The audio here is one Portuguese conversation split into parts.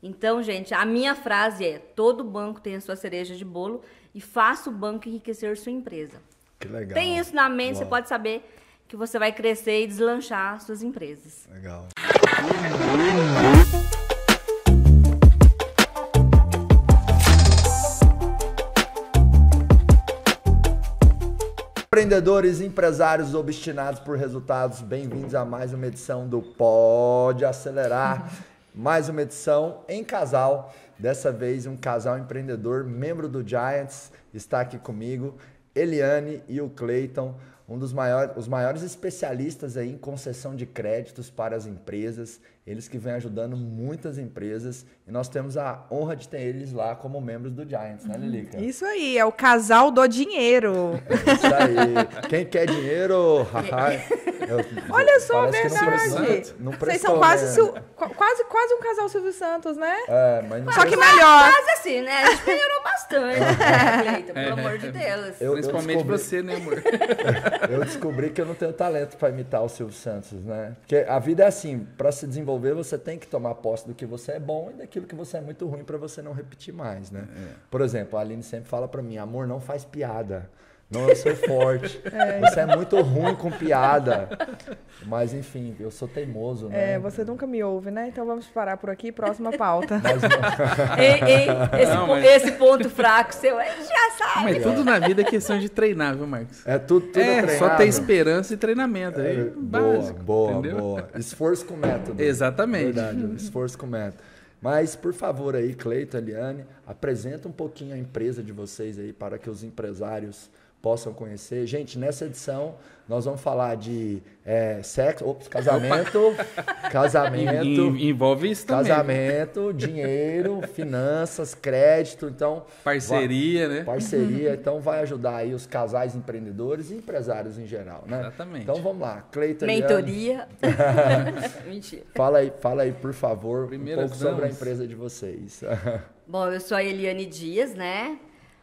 Então, gente, a minha frase é: todo banco tem a sua cereja de bolo e faça o banco enriquecer sua empresa. Que legal. Tem isso na mente, Uau. você pode saber que você vai crescer e deslanchar suas empresas. Legal. Empreendedores, empresários obstinados por resultados, bem-vindos a mais uma edição do Pode Acelerar. mais uma edição em casal. Dessa vez, um casal empreendedor, membro do Giants, está aqui comigo, Eliane e o Cleiton, um dos maiores, os maiores especialistas aí em concessão de créditos para as empresas eles que vêm ajudando muitas empresas e nós temos a honra de ter eles lá como membros do Giants, né, uhum. Lilica? Isso aí, é o casal do dinheiro. Isso aí. Quem quer dinheiro? É. Eu, Olha só, a verdade. Né? Não prestou, não prestou, Vocês são quase, né? quase, quase um casal Silvio Santos, né? É, mas não Só que melhor. Quase assim, né? A gente melhorou bastante, né, Cleiton? Pelo amor de Deus. Eu, Principalmente eu descobri... você, né, amor? eu descobri que eu não tenho talento para imitar o Silvio Santos, né? Porque a vida é assim, para se desenvolver desenvolver, você tem que tomar posse do que você é bom e daquilo que você é muito ruim para você não repetir mais, né? É. Por exemplo, a Aline sempre fala para mim, amor, não faz piada. Não, eu sou forte. É. Você é muito ruim com piada. Mas enfim, eu sou teimoso, né? É, você nunca me ouve, né? Então vamos parar por aqui, próxima pauta. ei, ei, esse, não, mas... esse, ponto fraco seu, já é sabe. Mas tudo na vida é questão de treinar, viu, Marcos? É tudo, tudo é, é só ter esperança e treinamento. É, Boa, básico, boa, entendeu? boa. Esforço com método. Exatamente. Verdade, esforço com método. Mas, por favor, aí, Cleito, Eliane, apresenta um pouquinho a empresa de vocês aí para que os empresários possam conhecer. Gente, nessa edição nós vamos falar de é, sexo, ops, casamento, Opa. casamento, envolve isso casamento, dinheiro, finanças, crédito, então parceria, vai, né? Parceria, uhum. então vai ajudar aí os casais empreendedores e empresários em geral, né? Exatamente. Então vamos lá, Cleiton. Mentoria. Mentira. Fala aí, fala aí, por favor, Primeiras um pouco damas. sobre a empresa de vocês. Bom, eu sou a Eliane Dias, né?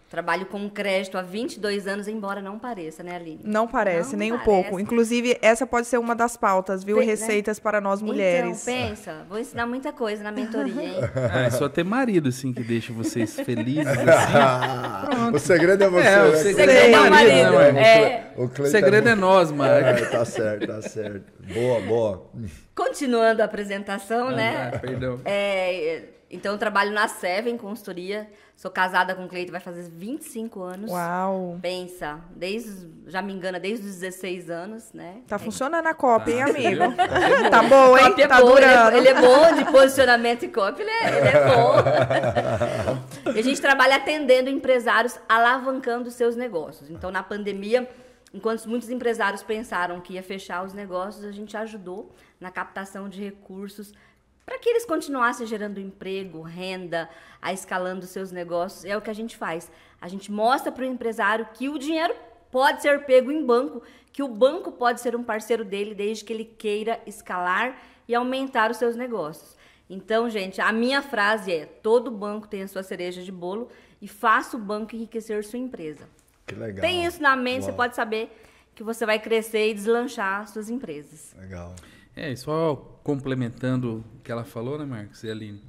Trabalho com crédito há 22 anos, embora não pareça, né, Aline? Não parece, não nem parece. um pouco. Inclusive, essa pode ser uma das pautas, viu? Né? Receitas né? para nós então, mulheres. Então, pensa, vou ensinar muita coisa na mentoria, hein? Ah, é, só ter marido, assim, que deixa vocês felizes, assim. o segredo é você, é, né? O segredo é, é, o marido. não É. é. O, o, segredo é nós, é, Marco. tá certo, tá certo. Boa, boa. Continuando a apresentação, ah, né? Ah, perdão. É então eu trabalho na Seven Consultoria, sou casada com o Cleito, vai fazer 25 anos. Uau! Pensa, desde, já me engana, desde os 16 anos, né? Tá é. funcionando a copy, hein, tá, amigo? Tá, é tá, bom, hein? É tá bom, Ele é, ele é, bom de posicionamento e copy, ele é, ele é bom. e a gente trabalha atendendo empresários, alavancando seus negócios. Então na pandemia... Enquanto muitos empresários pensaram que ia fechar os negócios, a gente ajudou na captação de recursos para que eles continuassem gerando emprego, renda, a escalando seus negócios. É o que a gente faz. A gente mostra para o empresário que o dinheiro pode ser pego em banco, que o banco pode ser um parceiro dele desde que ele queira escalar e aumentar os seus negócios. Então, gente, a minha frase é: todo banco tem a sua cereja de bolo e faça o banco enriquecer sua empresa. Que legal. Tem isso na mente, Uau. você pode saber que você vai crescer e deslanchar suas empresas. Legal. É, só complementando o que ela falou, né, Marcos e Aline?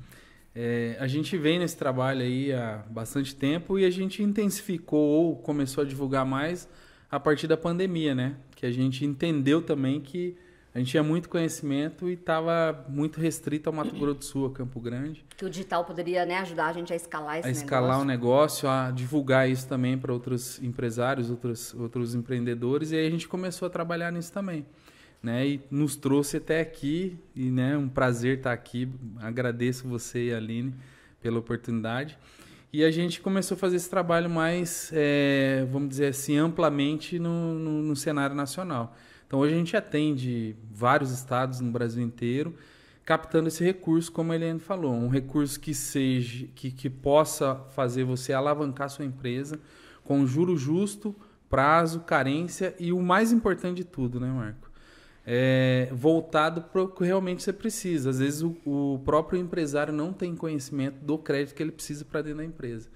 É, a gente vem nesse trabalho aí há bastante tempo e a gente intensificou ou começou a divulgar mais a partir da pandemia, né? Que a gente entendeu também que a gente tinha muito conhecimento e estava muito restrito ao Mato Grosso do Sul, a Campo Grande. Que o digital poderia né, ajudar a gente a escalar esse a negócio. A escalar o negócio, a divulgar isso também para outros empresários, outros, outros empreendedores. E aí a gente começou a trabalhar nisso também né, e nos trouxe até aqui. E né, é um prazer estar aqui. Agradeço você e a Aline pela oportunidade. E a gente começou a fazer esse trabalho mais, é, vamos dizer assim, amplamente no, no, no cenário nacional. Então hoje a gente atende vários estados no Brasil inteiro, captando esse recurso, como a Eliane falou, um recurso que seja, que, que possa fazer você alavancar sua empresa com juro justo, prazo, carência e o mais importante de tudo, né, Marco? é, voltado para o que realmente você precisa. Às vezes o, o, próprio empresário não tem conhecimento do crédito que ele precisa para dentro da empresa.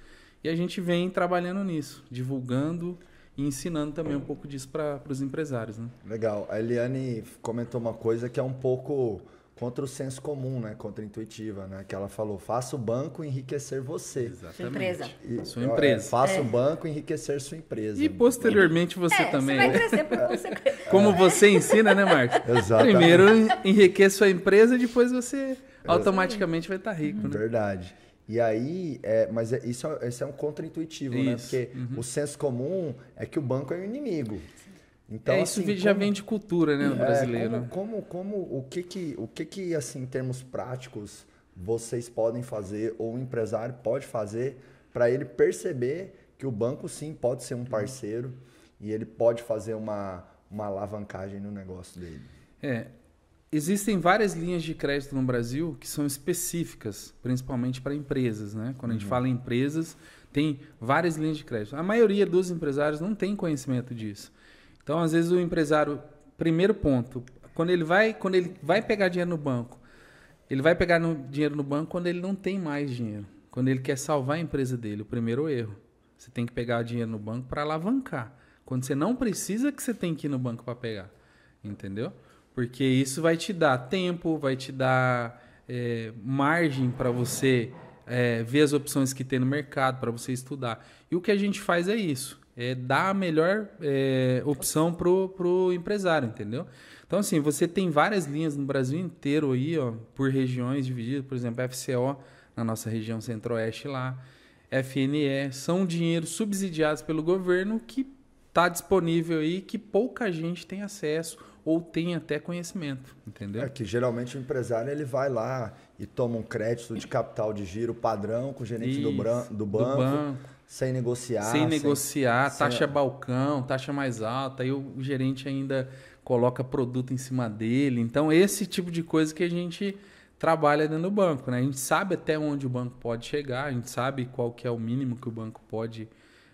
E a gente vem trabalhando nisso, divulgando e ensinando também um pouco disso para os empresários. Né? Legal. A Eliane comentou uma coisa que é um pouco contra o senso comum, né? Contra a intuitiva, né? Que ela falou, faça o banco enriquecer você. Exatamente. Sua empresa. E, sua é, empresa. faça é. o banco enriquecer sua empresa. E posteriormente você é, também. Você vai né? crescer por Como você ensina, né, Marcos? Exatamente. Primeiro enriqueça sua empresa, depois você automaticamente vai estar tá rico, né? Verdade. E aí, é, mas é, isso, isso é, é um contra-intuitivo, né? Porque uhum. o senso comum é que o banco é o inimigo. Então, é, isso assim, já como, vem de cultura, né, é, brasileiro. Como, como, como, o que que, o que que, assim, em termos práticos, vocês podem fazer ou o empresário pode fazer para ele perceber que o banco sim pode ser um uhum. parceiro uhum. e ele pode fazer uma, uma alavancagem no negócio dele. É, existem várias linhas de crédito no Brasil que são específicas, principalmente para empresas, né? Quando a gente uhum. fala em empresas, tem várias linhas de crédito. A maioria dos empresários não tem conhecimento disso. Então, às vezes, o empresário, primeiro ponto, quando ele vai, quando ele vai pegar dinheiro no banco, ele vai pegar no, dinheiro no banco quando ele não tem mais dinheiro, quando ele quer salvar a empresa dele, o primeiro erro. Você tem que pegar dinheiro no banco para alavancar. Quando você não precisa que você tem que ir no banco para pegar, entendeu? Porque isso vai te dar tempo, vai te dar é, margem para você é, ver as opções que tem no mercado, para você estudar. E o que a gente faz é isso é, dar a melhor é, opção pro, pro empresário, entendeu? Então, assim, você tem várias linhas no Brasil inteiro aí, ó, por regiões divididas, por exemplo, FCO na nossa região centro-oeste lá, FNE, são dinheiros subsidiados pelo governo que está disponível aí, que pouca gente tem acesso ou tem até conhecimento, entendeu? É que geralmente o empresário ele vai lá e toma um crédito de capital de giro padrão com o gerente Isso, do, do, banco, do banco sem negociar. Sem negociar, sem, taxa sem... balcão, taxa mais alta, aí o gerente ainda coloca produto em cima dele. Então, esse tipo de coisa que a gente trabalha dentro do banco, né? A gente sabe até onde o banco pode chegar, a gente sabe qual que é o mínimo que o banco pode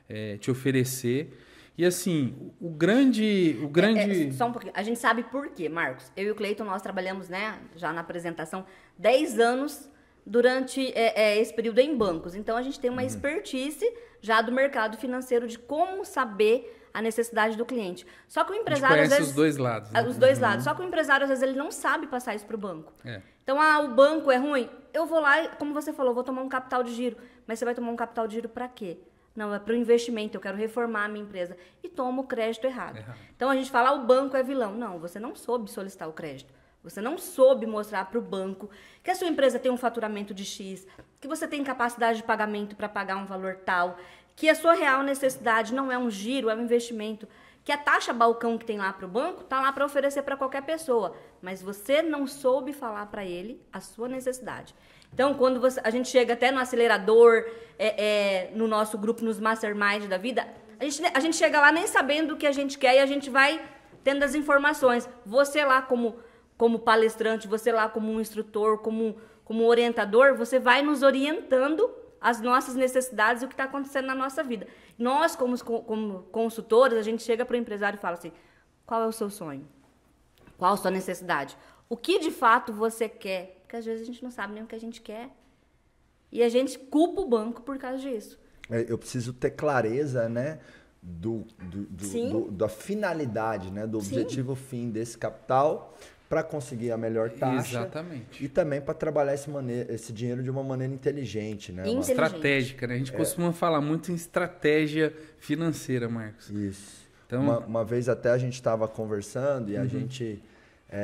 é, te oferecer. E assim, o grande. O grande... É, é, só um pouquinho. A gente sabe por quê, Marcos. Eu e o Cleiton, nós trabalhamos, né, já na apresentação, 10 anos durante é, é, esse período em bancos. Então a gente tem uma uhum. expertise já do mercado financeiro de como saber a necessidade do cliente. Só que o empresário a gente às vezes os dois lados, né? os dois uhum. lados. Só que o empresário às vezes ele não sabe passar isso para o banco. É. Então ah, o banco é ruim. Eu vou lá, como você falou, vou tomar um capital de giro. Mas você vai tomar um capital de giro para quê? Não, é para o investimento, eu quero reformar a minha empresa. E toma o crédito errado. Então a gente fala, ah, o banco é vilão. Não, você não soube solicitar o crédito. Você não soube mostrar para o banco que a sua empresa tem um faturamento de X, que você tem capacidade de pagamento para pagar um valor tal, que a sua real necessidade não é um giro, é um investimento, que a taxa balcão que tem lá para o banco está lá para oferecer para qualquer pessoa, mas você não soube falar para ele a sua necessidade. Então, quando você, a gente chega até no acelerador, é, é, no nosso grupo, nos mastermind da vida, a gente, a gente chega lá nem sabendo o que a gente quer e a gente vai tendo as informações. Você lá como como palestrante, você lá como um instrutor, como, como um orientador, você vai nos orientando as nossas necessidades e o que está acontecendo na nossa vida. Nós, como, como consultores, a gente chega para o empresário e fala assim: qual é o seu sonho? Qual a sua necessidade? O que de fato você quer? Porque às vezes a gente não sabe nem o que a gente quer. E a gente culpa o banco por causa disso. É, eu preciso ter clareza, né? Do, do, do, do da finalidade, né? Do objetivo Sim. fim desse capital para conseguir a melhor taxa. Exatamente. E também para trabalhar esse, maneira, esse dinheiro de uma maneira inteligente, né? Inteligente. Estratégica, né? A gente é. costuma falar muito em estratégia financeira, Marcos. Isso. Então... Uma, uma vez até a gente estava conversando e uhum. a gente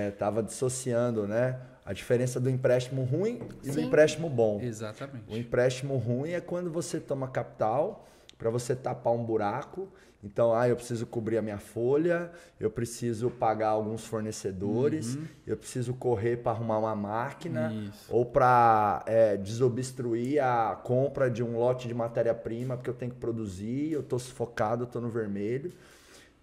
estava é, dissociando, né? A diferença do empréstimo ruim e Sim. do empréstimo bom. Exatamente. O empréstimo ruim é quando você toma capital para você tapar um buraco então, ah, eu preciso cobrir a minha folha, eu preciso pagar alguns fornecedores, uhum. eu preciso correr para arrumar uma máquina Isso. ou para é, desobstruir a compra de um lote de matéria-prima porque eu tenho que produzir, eu estou sufocado, estou no vermelho.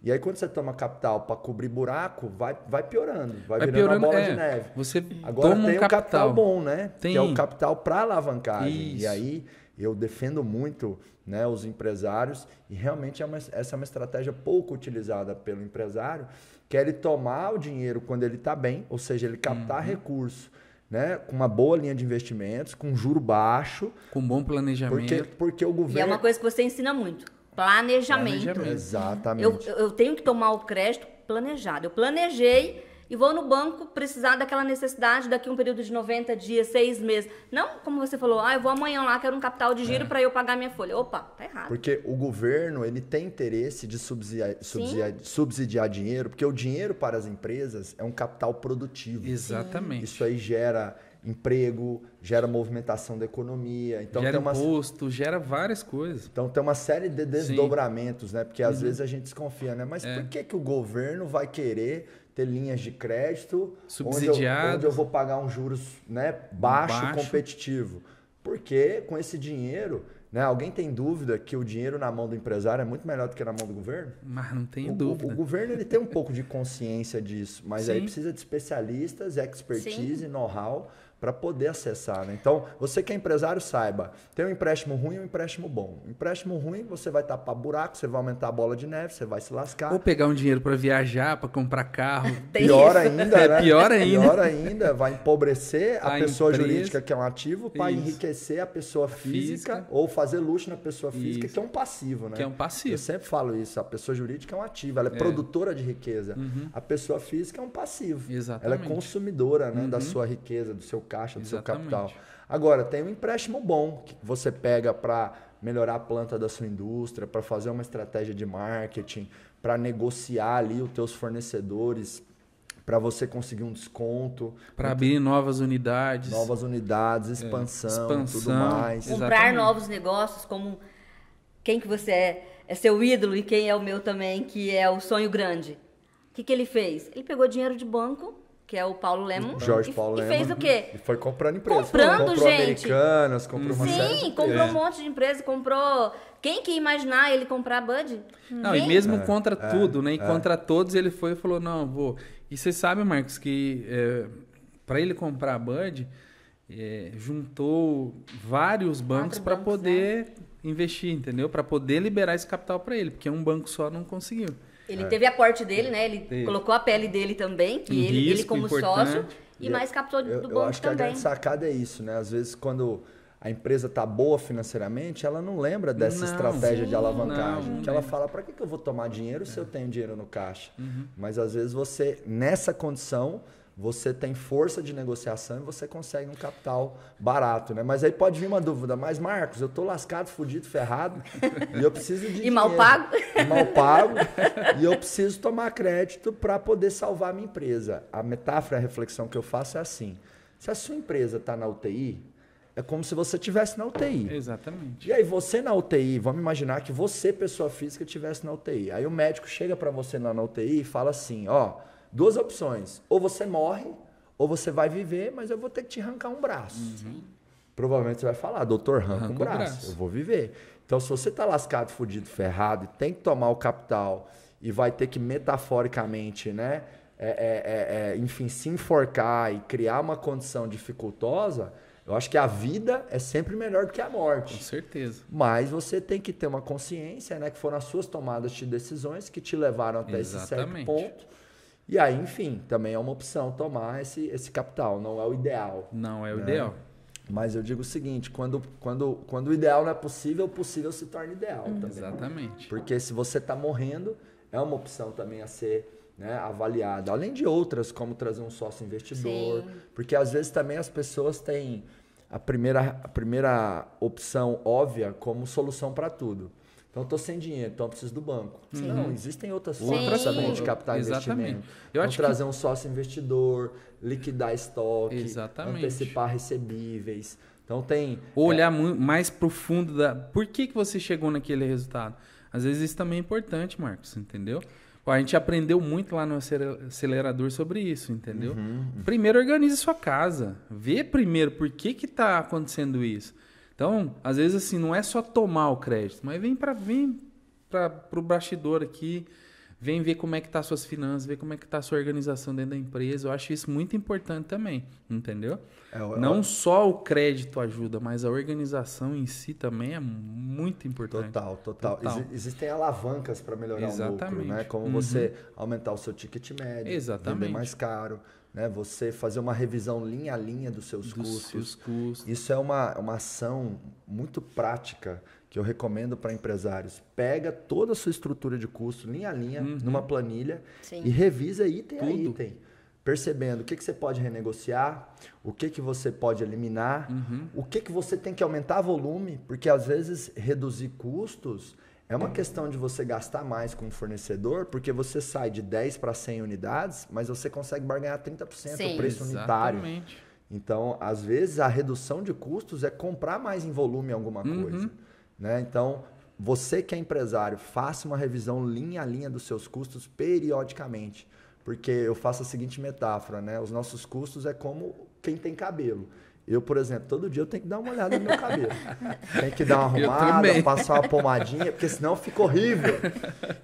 E aí, quando você toma capital para cobrir buraco, vai, vai piorando, vai, vai virando piorando, uma bola é, de neve. Você Agora toma tem um capital. capital bom, né? Tem. Que é o capital para alavancagem. E aí, eu defendo muito né, os empresários, e realmente é uma, essa é uma estratégia pouco utilizada pelo empresário, que é ele tomar o dinheiro quando ele está bem, ou seja, ele captar uhum. recurso né, com uma boa linha de investimentos, com juro baixo. Com bom planejamento. Porque, porque o governo... E é uma coisa que você ensina muito, planejamento. planejamento. Exatamente. Eu, eu tenho que tomar o crédito planejado. Eu planejei e vou no banco precisar daquela necessidade daqui um período de 90 dias, seis meses. Não, como você falou, ah, eu vou amanhã lá, quero um capital de giro é. para eu pagar minha folha. Opa, tá errado. Porque o governo, ele tem interesse de subsidiar, subsidiar, subsidiar dinheiro, porque o dinheiro para as empresas é um capital produtivo. Exatamente. Isso aí gera emprego, gera movimentação da economia. Então gera tem uma... imposto, gera várias coisas. Então tem uma série de desdobramentos, Sim. né? Porque às uhum. vezes a gente desconfia, né? Mas é. por que, que o governo vai querer ter linhas de crédito subsidiado, onde eu, onde eu vou pagar um juros né, baixo, baixo, competitivo. Porque com esse dinheiro, né, alguém tem dúvida que o dinheiro na mão do empresário é muito melhor do que na mão do governo? Mas não tem dúvida. O, o governo ele tem um pouco de consciência disso, mas Sim. aí precisa de especialistas, expertise, know-how para poder acessar. Né? Então, você que é empresário, saiba, tem um empréstimo ruim e um empréstimo bom. empréstimo ruim, você vai tapar buraco, você vai aumentar a bola de neve, você vai se lascar. Ou pegar um dinheiro para viajar, para comprar carro. pior ainda, é né? É pior ainda. Pior ainda, vai empobrecer a, a pessoa empresa. jurídica, que é um ativo, para enriquecer a pessoa física, física, ou fazer luxo na pessoa física, isso. que é um passivo, né? Que é um passivo. Eu sempre falo isso, a pessoa jurídica é um ativo, ela é, é. produtora de riqueza. Uhum. A pessoa física é um passivo. Exatamente. Ela é consumidora né, uhum. da sua riqueza, do seu caixa, do seu capital. Agora, tem um empréstimo bom que você pega para melhorar a planta da sua indústria, para fazer uma estratégia de marketing, para negociar ali os teus fornecedores, para você conseguir um desconto. Para então, abrir novas unidades. Novas unidades, expansão, é, expansão tudo mais. Comprar novos negócios, como quem que você é, é seu ídolo e quem é o meu também, que é o sonho grande. O que, que ele fez? Ele pegou dinheiro de banco que é o Paulo Lemon. Jorge e, Paulo Lemon. E fez o quê? E foi comprando empresas. Comprando, comprou gente. Americanas, comprou uma Sim, série de comprou um monte de empresa, comprou... Quem que ia imaginar ele comprar a Bud? Não, Quem? e mesmo é, contra é, tudo, né? E é. contra todos, ele foi e falou, não, vou... E você sabe, Marcos, que é, para ele comprar a Bud, é, juntou vários bancos para né? poder né? investir, entendeu? Para poder liberar esse capital para ele, porque um banco só não conseguiu. Ele é. teve aporte dele, né? Ele colocou a pele dele também, que um ele, ele como importante. sócio, e, e mais capital do banco também. eu acho também. Que a grande sacada é isso, né? Às vezes quando a empresa tá boa financeiramente, ela não lembra dessa não, estratégia sim, de alavancagem. Não, que ela fala, para que, que eu vou tomar dinheiro é. se eu tenho dinheiro no caixa? Uhum. Mas às vezes você, nessa condição, você tem força de negociação e você consegue um capital barato, né? Mas aí pode vir uma dúvida, mas Marcos, eu tô lascado, fudido, ferrado, e eu preciso de E dinheiro, mal pago? E mal pago, e eu preciso tomar crédito para poder salvar a minha empresa. A metáfora, a reflexão que eu faço é assim: se a sua empresa está na UTI, é como se você tivesse na UTI. Exatamente. E aí você na UTI, vamos imaginar que você, pessoa física, tivesse na UTI. Aí o médico chega para você lá na UTI e fala assim, ó, oh, duas opções. Ou você morre, ou você vai viver, mas eu vou ter que te arrancar um braço. Uhum. Provavelmente você vai falar, doutor, arranca, um braço, braço, eu vou viver. Então, se você está lascado, fudido, ferrado, e tem que tomar o capital e vai ter que metaforicamente, né? É, é, é, é, enfim, se enforcar e criar uma condição dificultosa, eu acho que a vida é sempre melhor do que a morte. Com certeza. Mas você tem que ter uma consciência, né? Que foram as suas tomadas de decisões que te levaram até Exatamente. esse certo ponto e aí, enfim, também é uma opção tomar esse, esse capital, não é o ideal. Não é o né? ideal. Mas eu digo o seguinte, quando, quando, quando o ideal não é possível, o possível se torna ideal uhum. também. Exatamente. Porque se você está morrendo, é uma opção também a ser né, avaliada. Além de outras, como trazer um sócio investidor. Sim. Porque às vezes também as pessoas têm a primeira, a primeira opção óbvia como solução para tudo. Então, estou sem dinheiro, então eu preciso do banco. Sim. Não, existem outras Sim. formas também de captar Exatamente. investimento. Eu então, trazer que... um sócio investidor, liquidar estoque, Exatamente. antecipar recebíveis. Então, tem... É olhar é... mais profundo da... Por que, que você chegou naquele resultado? Às vezes isso também é importante, Marcos, entendeu? A gente aprendeu muito lá no acelerador sobre isso, entendeu? Uhum. Primeiro organize sua casa. Vê primeiro por que que tá acontecendo isso. Então, às vezes assim, não é só tomar o crédito, mas vem para vem para o bastidor aqui, vem ver como é que está suas finanças, ver como é que está sua organização dentro da empresa. Eu acho isso muito importante também, entendeu? É, eu, não eu... só o crédito ajuda, mas a organização em si também é muito importante. Total, total. total. Ex existem alavancas para melhorar Exatamente. o lucro, né? Como uhum. você aumentar o seu ticket médio, Exatamente. vender mais caro né? Você fazer uma revisão linha a linha dos seus, dos custos. seus custos. Isso é uma, uma ação muito prática que eu recomendo para empresários. Pega toda a sua estrutura de custo, linha a linha, uhum. numa planilha Sim. e revisa item Tudo. a item. Percebendo o que, que você pode renegociar, o que, que você pode eliminar, uhum. o que, que você tem que aumentar volume, porque às vezes reduzir custos é uma questão de você gastar mais com o fornecedor, porque você sai de 10 para 100 unidades, mas você consegue barganhar 30% Sim. o preço unitário. Exatamente. Então, às vezes, a redução de custos é comprar mais em volume alguma uhum. coisa. Né? Então, você que é empresário, faça uma revisão linha a linha dos seus custos periodicamente. Porque eu faço a seguinte metáfora, né? Os nossos custos é como quem tem cabelo. Eu, por exemplo, todo dia eu tenho que dar uma olhada no meu cabelo. Tem que dar uma arrumada, passar uma pomadinha, porque senão fica horrível.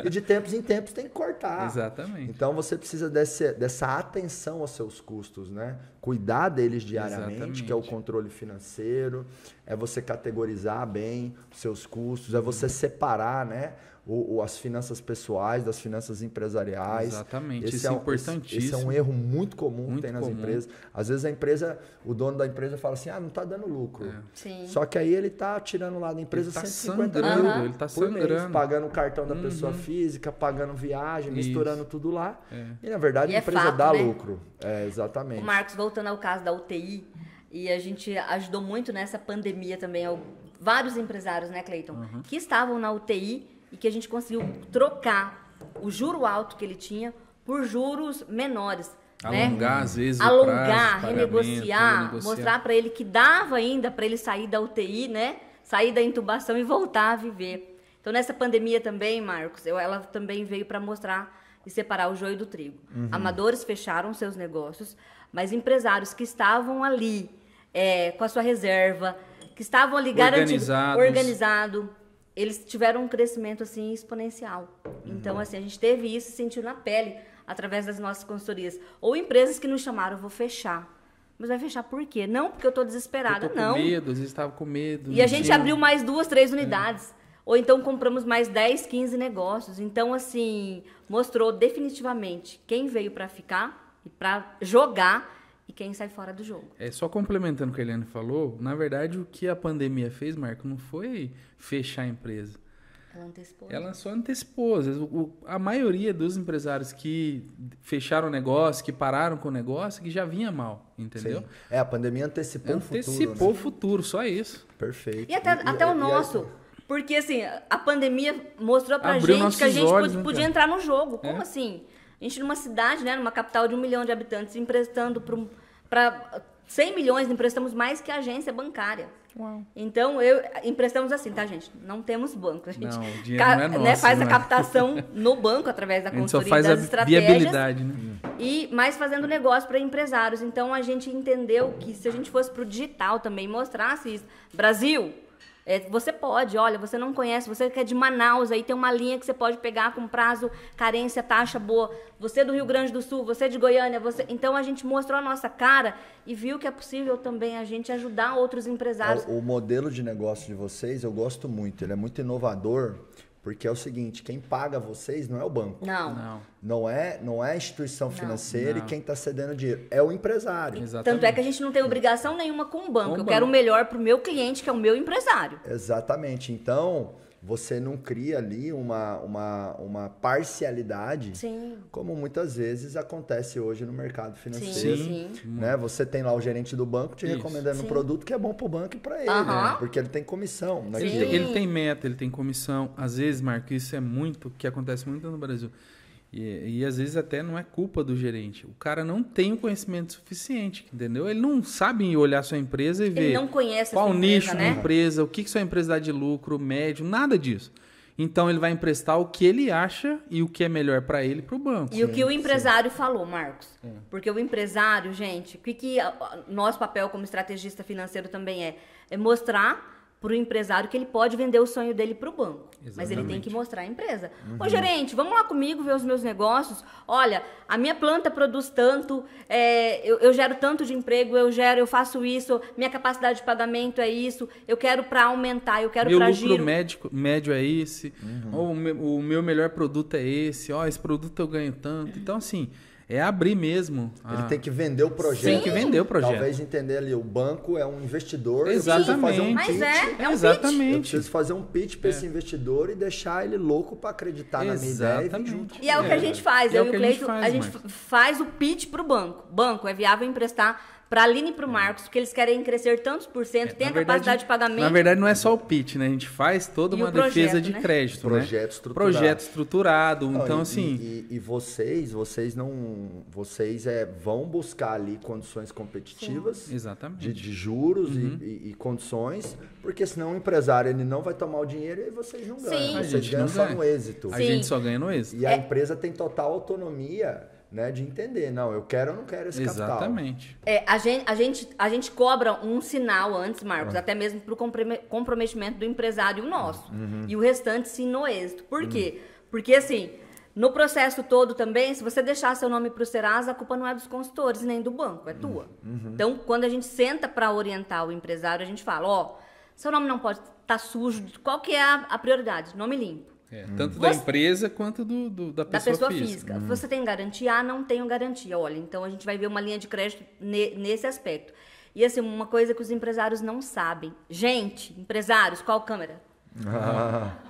E de tempos em tempos tem que cortar. Exatamente. Então você precisa desse, dessa atenção aos seus custos, né? Cuidar deles diariamente, Exatamente. que é o controle financeiro, é você categorizar bem os seus custos, é você separar, né? o, o, as finanças pessoais, das finanças empresariais. Exatamente, esse isso é, é um, importantíssimo. Esse, esse, é um erro muito comum muito que tem nas comum. empresas. Às vezes a empresa, o dono da empresa fala assim, ah, não está dando lucro. É. Só que aí ele está tirando lá da empresa ele tá sangrando, mil. Ele está sangrando. Mês, pagando o cartão da uhum. pessoa física, pagando viagem, isso. misturando tudo lá. É. E na verdade e a é empresa fato, dá né? lucro. É, exatamente. O Marcos, voltando ao caso da UTI, e a gente ajudou muito nessa pandemia também, vários empresários, né, Cleiton, uhum. que estavam na UTI e que a gente conseguiu trocar o juro alto que ele tinha por juros menores. Né? Alongar, né? às vezes, Alongar, prazo, renegociar, renegociar, mostrar para ele que dava ainda para ele sair da UTI, né? Sair da intubação e voltar a viver. Então, nessa pandemia também, Marcos, eu, ela também veio para mostrar e separar o joio do trigo. Uhum. Amadores fecharam seus negócios, mas empresários que estavam ali é, com a sua reserva, que estavam ali organizados. organizado, eles tiveram um crescimento assim exponencial. Então, uhum. assim, a gente teve isso e sentiu na pele através das nossas consultorias. Ou empresas que nos chamaram, vou fechar. Mas vai fechar por quê? Não porque eu estou desesperada, eu com não. Com medo, às estava com medo. E a gente dia. abriu mais duas, três é. unidades. É. Ou então compramos mais 10, 15 negócios. Então, assim, mostrou definitivamente quem veio para ficar e para jogar e quem sai fora do jogo. É só complementando o que a Eliane falou, na verdade o que a pandemia fez, Marco, não foi fechar a empresa. Ela antecipou. Ela né? só antecipou. A maioria dos empresários que fecharam o negócio, que pararam com o negócio, que já vinha mal, entendeu? Sim. É, a pandemia antecipou, antecipou o futuro. Antecipou né? o futuro, só isso. Perfeito. E até, e, até e, o nosso. Assim? Porque, assim, a pandemia mostrou pra Abriu gente que a gente olhos, né, podia, entrar no jogo. Como é? assim? A gente numa cidade, né, numa capital de um milhão de habitantes, emprestando para 100 milhões, emprestamos mais que a agência bancária. Uau. Então, eu emprestamos assim, tá, gente? Não temos banco. A gente não, o dinheiro ca, não é né, nosso, né, faz a né? captação no banco através da consultoria a gente só faz a viabilidade, né? E mais fazendo negócio para empresários. Então, a gente entendeu que se a gente fosse para o digital também, mostrasse isso. Brasil, é, você pode, olha, você não conhece, você que é de Manaus, aí tem uma linha que você pode pegar com prazo, carência, taxa boa. Você é do Rio Grande do Sul, você é de Goiânia, você. Então a gente mostrou a nossa cara e viu que é possível também a gente ajudar outros empresários. É, o, o modelo de negócio de vocês eu gosto muito, ele é muito inovador porque é o seguinte, quem paga vocês não é o banco. Não. Não, não é, não é a instituição financeira não. e quem está cedendo dinheiro. É o empresário. Exatamente. Tanto é que a gente não tem obrigação nenhuma com o banco. Com o Eu quero o melhor para o meu cliente, que é o meu empresário. Exatamente. Então, você não cria ali uma, uma, uma parcialidade, sim. como muitas vezes acontece hoje no mercado financeiro. Sim, sim. Hum. Né? Você tem lá o gerente do banco te Isso. recomendando um produto que é bom para o banco e para ele, uh -huh. né? porque ele tem comissão. Ele, ele tem meta, ele tem comissão. Às vezes, Marco, isso é muito que acontece muito no Brasil. E, e às vezes até não é culpa do gerente. O cara não tem o conhecimento suficiente, entendeu? Ele não sabe olhar sua empresa e Ele ver não conhece qual nicho empresa, né? empresa, o que, que sua empresa dá de lucro, médio, nada disso. Então ele vai emprestar o que ele acha e o que é melhor para ele para o banco. E sim, o que o empresário sim. falou, Marcos. É. Porque o empresário, gente, o que, que nosso papel como estrategista financeiro também é? É mostrar para o empresário que ele pode vender o sonho dele para o banco. Exatamente. Mas ele tem que mostrar a empresa. Uhum. Ô, gerente, vamos lá comigo ver os meus negócios. Olha, a minha planta produz tanto, é, eu, eu, gero tanto de emprego, eu gero, eu faço isso, minha capacidade de pagamento é isso, eu quero para aumentar, eu quero para giro. Meu lucro médico, médio é esse, uhum. o, meu, o meu melhor produto é esse, ó, esse produto eu ganho tanto. Então, assim... É abrir mesmo. Ele ah. tem que vender o projeto. Sim. Tem que vender o projeto. Talvez entender ali, o banco é um investidor. Exatamente. Um Mas pitch, é, é um Exatamente. Pitch. Eu preciso fazer um pitch para é. esse investidor e deixar ele louco para acreditar Exatamente. na minha ideia. E, vir junto. e é o que a é. gente faz. É. Eu é e o Cleito, a gente, faz, a gente faz o pitch para o banco. Banco, é viável emprestar para a Aline e para o Marcos, porque eles querem crescer tantos por cento, é, tem a verdade, capacidade de pagamento. Na verdade, não é só o pitch, né? A gente faz toda e uma projeto, defesa de né? crédito. Né? Projeto né? estruturado. Projeto estruturado. Não, então, e, assim. E, e, vocês, vocês não. Vocês é, vão buscar ali condições competitivas. Sim, exatamente. De, de juros uhum. e, e, condições, porque senão o empresário ele não vai tomar o dinheiro e vocês não ganham. Sim. Vocês ganham só ganha. no êxito. A gente só ganha no êxito. E é. a empresa tem total autonomia né? De entender, não, eu quero ou não quero esse capital. Exatamente. É, a, gente, a, gente, a gente cobra um sinal antes, Marcos, ah. até mesmo para o comprometimento do empresário e o nosso. Uhum. E o restante sim no êxito. Por uhum. quê? Porque assim, no processo todo também, se você deixar seu nome para o Serasa, a culpa não é dos consultores nem do banco, é uhum. tua. Uhum. Então, quando a gente senta para orientar o empresário, a gente fala, ó, oh, seu nome não pode estar tá sujo, qual que é a, a prioridade? Nome limpo. É, hum. tanto da empresa quanto do, do da pessoa, da pessoa física. física. Hum. Você tem garantia? Ah, não tenho garantia. Olha, então a gente vai ver uma linha de crédito ne, nesse aspecto. E assim, uma coisa que os empresários não sabem. Gente, empresários, qual câmera?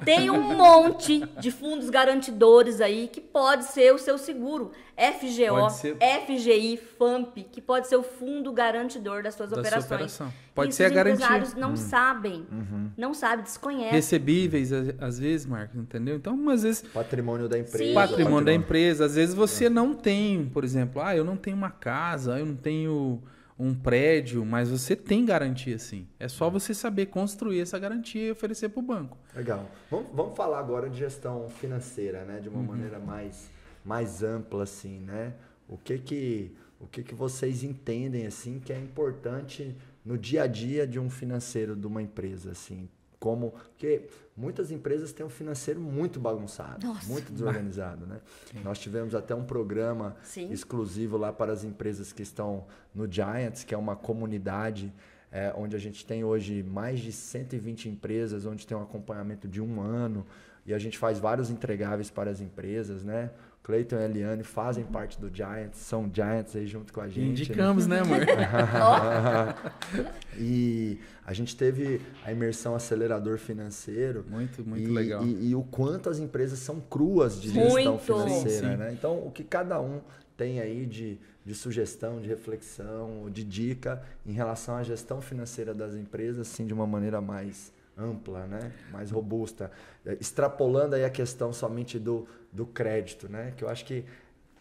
Tem um monte de fundos garantidores aí que pode ser o seu seguro. FGO, ser... FGI, FAMP, que pode ser o fundo garantidor das suas da operações. Sua operação. Pode Isso ser a garantia. Os empresários não hum. sabem. Uhum. Não sabem, desconhecem. Recebíveis, às vezes, Marcos, entendeu? Então, às vezes. Patrimônio da empresa. Patrimônio, da empresa. Às vezes você é. não tem, por exemplo, ah, eu não tenho uma casa, eu não tenho um prédio, mas você tem garantia sim. É só você saber construir essa garantia e oferecer para o banco. Legal. Vamos, vamos, falar agora de gestão financeira, né? De uma uhum. maneira mais, mais ampla, assim, né? O que que, o que que vocês entendem, assim, que é importante no dia a dia de um financeiro de uma empresa, assim? Como... Porque muitas empresas têm um financeiro muito bagunçado, Nossa. muito desorganizado. Né? Sim. É. Nós tivemos até um programa Sim. exclusivo lá para as empresas que estão no Giants, que é uma comunidade é, onde a gente tem hoje mais de 120 empresas, onde tem um acompanhamento de um ano e a gente faz vários entregáveis para as empresas, né? Clayton e Eliane fazem parte do Giants, são Giants aí junto com a gente. Né? Indicamos, né, amor? e a gente teve a imersão acelerador financeiro. Muito, muito e, legal. E, e, o quanto as empresas são cruas de gestão muito. financeira, né? sim, sim. né? Então, o que cada um tem aí de, de sugestão, de reflexão, de dica em relação à gestão financeira das empresas, assim, de uma maneira mais ampla, né? mais robusta, eh, extrapolando aí a questão somente do, do crédito, né? que eu acho que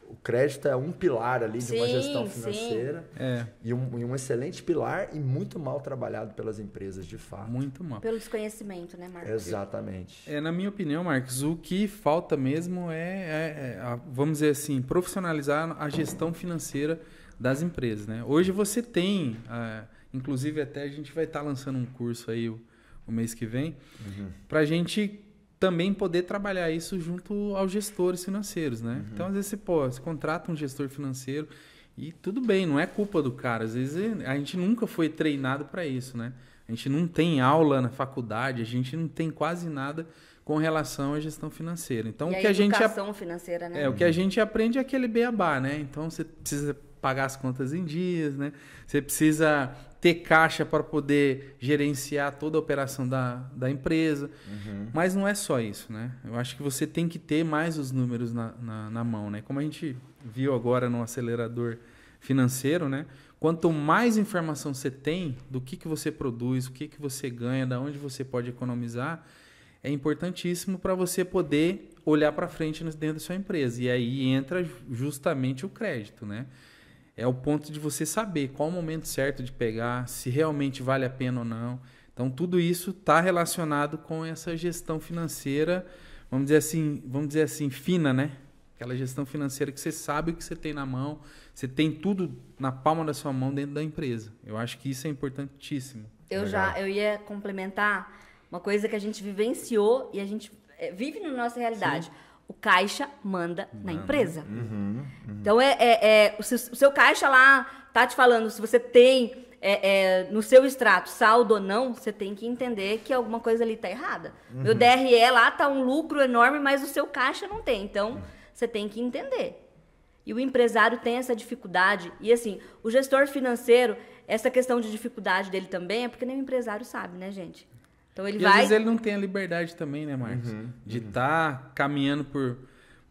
o crédito é um pilar ali sim, de uma gestão financeira é. e, um, e, um, excelente pilar e muito mal trabalhado pelas empresas de fato. Muito mal. Pelo desconhecimento, né, Marcos? Exatamente. É, na minha opinião, Marcos, o que falta mesmo é, é, é a, vamos dizer assim, profissionalizar a gestão financeira das empresas, né? Hoje você tem, ah, inclusive até a gente vai estar tá lançando um curso aí, o, o mês que vem, uhum. para a gente também poder trabalhar isso junto aos gestores financeiros, né? Uhum. Então, às vezes, você, pô, você contrata um gestor financeiro e tudo bem, não é culpa do cara. Às vezes, eh, a gente nunca foi treinado para isso, né? A gente não tem aula na faculdade, a gente não tem quase nada com relação à gestão financeira. Então, e o que a, a gente financeira, né? É, o que a gente aprende é aquele beabá, né? Então, você precisa pagar as contas em dias, né? Você precisa ter caixa para poder gerenciar toda a operação da, da empresa. Uhum. Mas não é só isso, né? Eu acho que você tem que ter mais os números na, na, na, mão, né? Como a gente viu agora no acelerador financeiro, né? Quanto mais informação você tem do que, que você produz, o que, que você ganha, da onde você pode economizar, é importantíssimo para você poder olhar para frente dentro da sua empresa. E aí entra justamente o crédito, né? é o ponto de você saber qual o momento certo de pegar, se realmente vale a pena ou não. Então, tudo isso está relacionado com essa gestão financeira, vamos dizer assim, vamos dizer assim, fina, né? Aquela gestão financeira que você sabe o que você tem na mão, você tem tudo na palma da sua mão dentro da empresa. Eu acho que isso é importantíssimo. Eu Legal. já, eu ia complementar uma coisa que a gente vivenciou e a gente é, vive na nossa realidade. Sim o caixa manda na empresa. Uhum, uhum. Então, é, é, é o, seu, o, seu, caixa lá tá te falando se você tem é, é no seu extrato saldo ou não, você tem que entender que alguma coisa ali tá errada. Uhum. Meu DRE lá tá um lucro enorme, mas o seu caixa não tem. Então, você tem que entender. E o empresário tem essa dificuldade. E assim, o gestor financeiro, essa questão de dificuldade dele também é porque nem o empresário sabe, né, gente? Então ele e vai. Às vezes ele não tem a liberdade também, né, Marcos? Uhum, de estar uhum. tá caminhando por,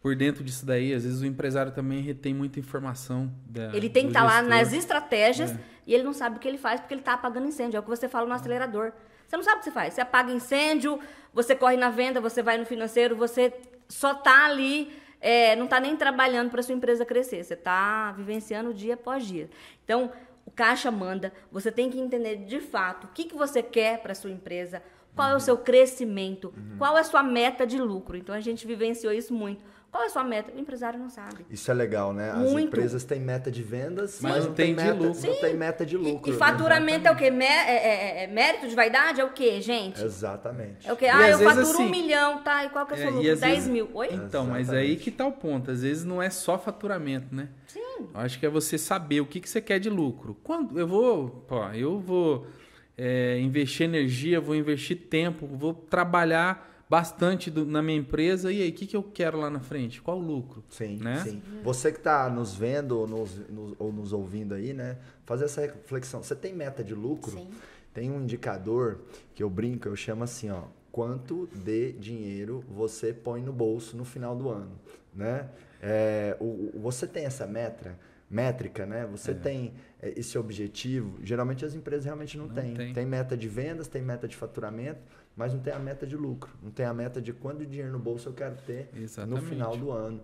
por dentro disso daí. Às vezes o empresário também retém muita informação. Da, ele tem que estar tá lá nas estratégias é. e ele não sabe o que ele faz porque ele está apagando incêndio. É o que você fala no acelerador. Você não sabe o que você faz. Você apaga incêndio, você corre na venda, você vai no financeiro, você só está ali, é, não está nem trabalhando para sua empresa crescer. Você está vivenciando dia após dia. Então, o caixa manda, você tem que entender de fato o que, que você quer para sua empresa, qual é o seu crescimento? Uhum. Qual é a sua meta de lucro? Então a gente vivenciou isso muito. Qual é a sua meta? O empresário não sabe. Isso é legal, né? As muito. empresas têm meta de vendas, mas, mas não tem, meta, de lucro. Sim. Não tem meta de lucro. E, e né? faturamento é o quê? Mé é, é, é, é, mérito de vaidade é o quê, gente? Exatamente. É o quê? E ah, eu faturo assim, um milhão, tá? E qual que é o é, seu lucro? 10 vezes... mil. Oi? Então, Exatamente. mas aí que tá o ponto. Às vezes não é só faturamento, né? Sim. Eu acho que é você saber o que, que você quer de lucro. Quando eu vou, pô, eu vou é, investir energia, vou investir tempo, vou trabalhar bastante do, na minha empresa. E aí, o que, que eu quero lá na frente? Qual o lucro? Sim, né? sim. Você que está nos vendo ou nos, nos, ou nos ouvindo aí, né? Fazer essa reflexão. Você tem meta de lucro? Sim. Tem um indicador que eu brinco, eu chamo assim, ó, quanto de dinheiro você põe no bolso no final do ano, né? É, o, o, você tem essa metra, métrica, né? Você é. tem é, esse objetivo, geralmente as empresas realmente não, não têm. Tem. tem meta de vendas, tem meta de faturamento, mas não tem a meta de lucro, não tem a meta de quanto dinheiro no bolso eu quero ter Exatamente. no final do ano.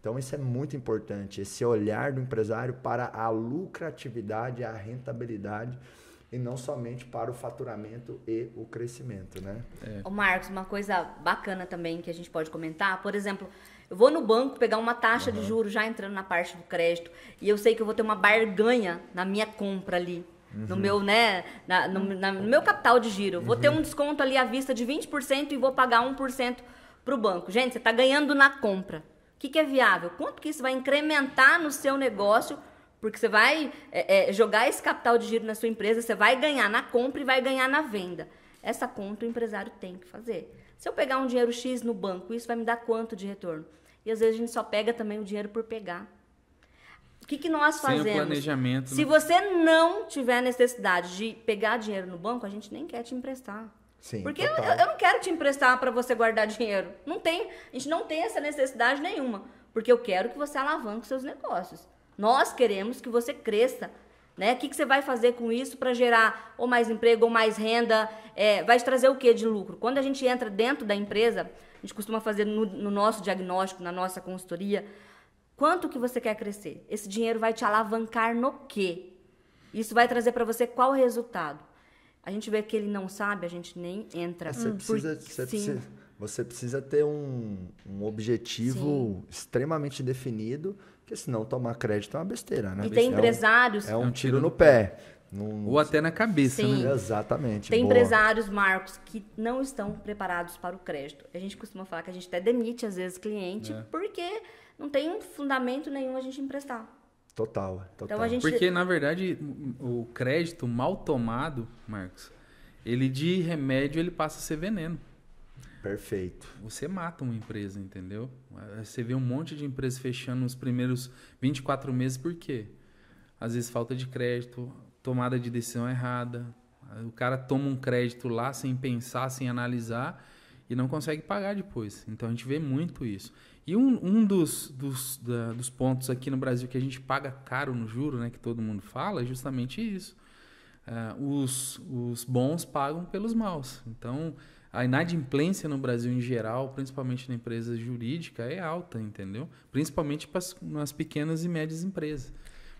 Então isso é muito importante, esse olhar do empresário para a lucratividade, a rentabilidade e não somente para o faturamento e o crescimento, né? É. Ô Marcos, uma coisa bacana também que a gente pode comentar, por exemplo, eu vou no banco pegar uma taxa uhum. de juros já entrando na parte do crédito e eu sei que eu vou ter uma barganha na minha compra ali. Uhum. No meu, né? Na, no, na, no, meu capital de giro. Uhum. Vou ter uhum. um desconto ali à vista de 20% e vou pagar 1% para o banco. Gente, você está ganhando na compra. O que, que, é viável? Quanto que isso vai incrementar no seu negócio? Porque você vai é, é, jogar esse capital de giro na sua empresa, você vai ganhar na compra e vai ganhar na venda. Essa conta o empresário tem que fazer. Se eu pegar um dinheiro X no banco, isso vai me dar quanto de retorno? E às vezes a gente só pega também o dinheiro por pegar. O que, que nós fazemos? Sem o planejamento. Se né? você não tiver necessidade de pegar dinheiro no banco, a gente nem quer te emprestar. Sim, Porque eu, eu, não quero te emprestar para você guardar dinheiro. Não tem, a gente não tem essa necessidade nenhuma. Porque eu quero que você alavanque seus negócios. Nós queremos que você cresça né? O que, que você vai fazer com isso para gerar ou mais emprego ou mais renda? É, vai te trazer o que de lucro? Quando a gente entra dentro da empresa, a gente costuma fazer no, no nosso diagnóstico, na nossa consultoria, quanto que você quer crescer? Esse dinheiro vai te alavancar no quê? Isso vai trazer para você qual resultado? A gente vê que ele não sabe, a gente nem entra. Você, hum, precisa, você, precisa, você precisa ter um, um objetivo sim. extremamente definido porque senão tomar crédito é uma besteira, né? E tem é empresários. É um, é um tiro no pé. Num... Ou até na cabeça, Sim. né? Exatamente. Tem boa. empresários, Marcos, que não estão preparados para o crédito. A gente costuma falar que a gente até demite, às vezes, cliente, é. porque não tem fundamento nenhum a gente emprestar. Total, é, total. Então, gente... Porque, na verdade, o crédito mal tomado, Marcos, ele de remédio ele passa a ser veneno. Perfeito. Você mata uma empresa, entendeu? É, você vê um monte de empresas fechando nos primeiros 24 meses, por quê? Às vezes falta de crédito, tomada de decisão errada. O cara toma um crédito lá sem pensar, sem analisar e não consegue pagar depois. Então a gente vê muito isso. E um, um dos, dos, da, dos pontos aqui no Brasil que a gente paga caro no juro, né, que todo mundo fala, é justamente isso. Uh, os, os bons pagam pelos maus. Então, a inadimplência no Brasil em geral, principalmente na empresa jurídica, é alta, entendeu? Principalmente nas pequenas e médias empresas.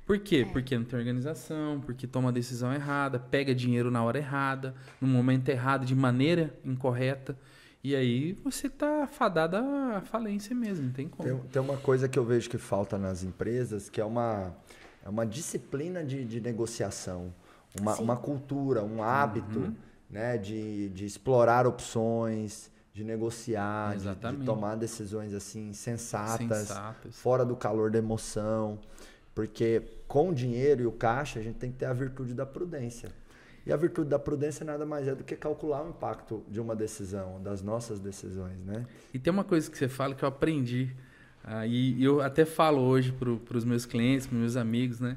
Por quê? É. Porque não tem organização, porque toma decisão errada, pega dinheiro na hora errada, no momento errado, de maneira incorreta. E aí você tá fadado à falência mesmo, não tem como. Tem, tem uma coisa que eu vejo que falta nas empresas, que é uma, é uma disciplina de, de negociação, uma, uma cultura, um hábito. Uhum né? De, de explorar opções, de negociar, de, de, tomar decisões assim sensatas, sensatas, fora do calor da emoção, porque com o dinheiro e o caixa a gente tem que ter a virtude da prudência. E a virtude da prudência nada mais é do que calcular o impacto de uma decisão, das nossas decisões, né? E tem uma coisa que você fala que eu aprendi, ah, e eu até falo hoje para os meus clientes, para meus amigos, né?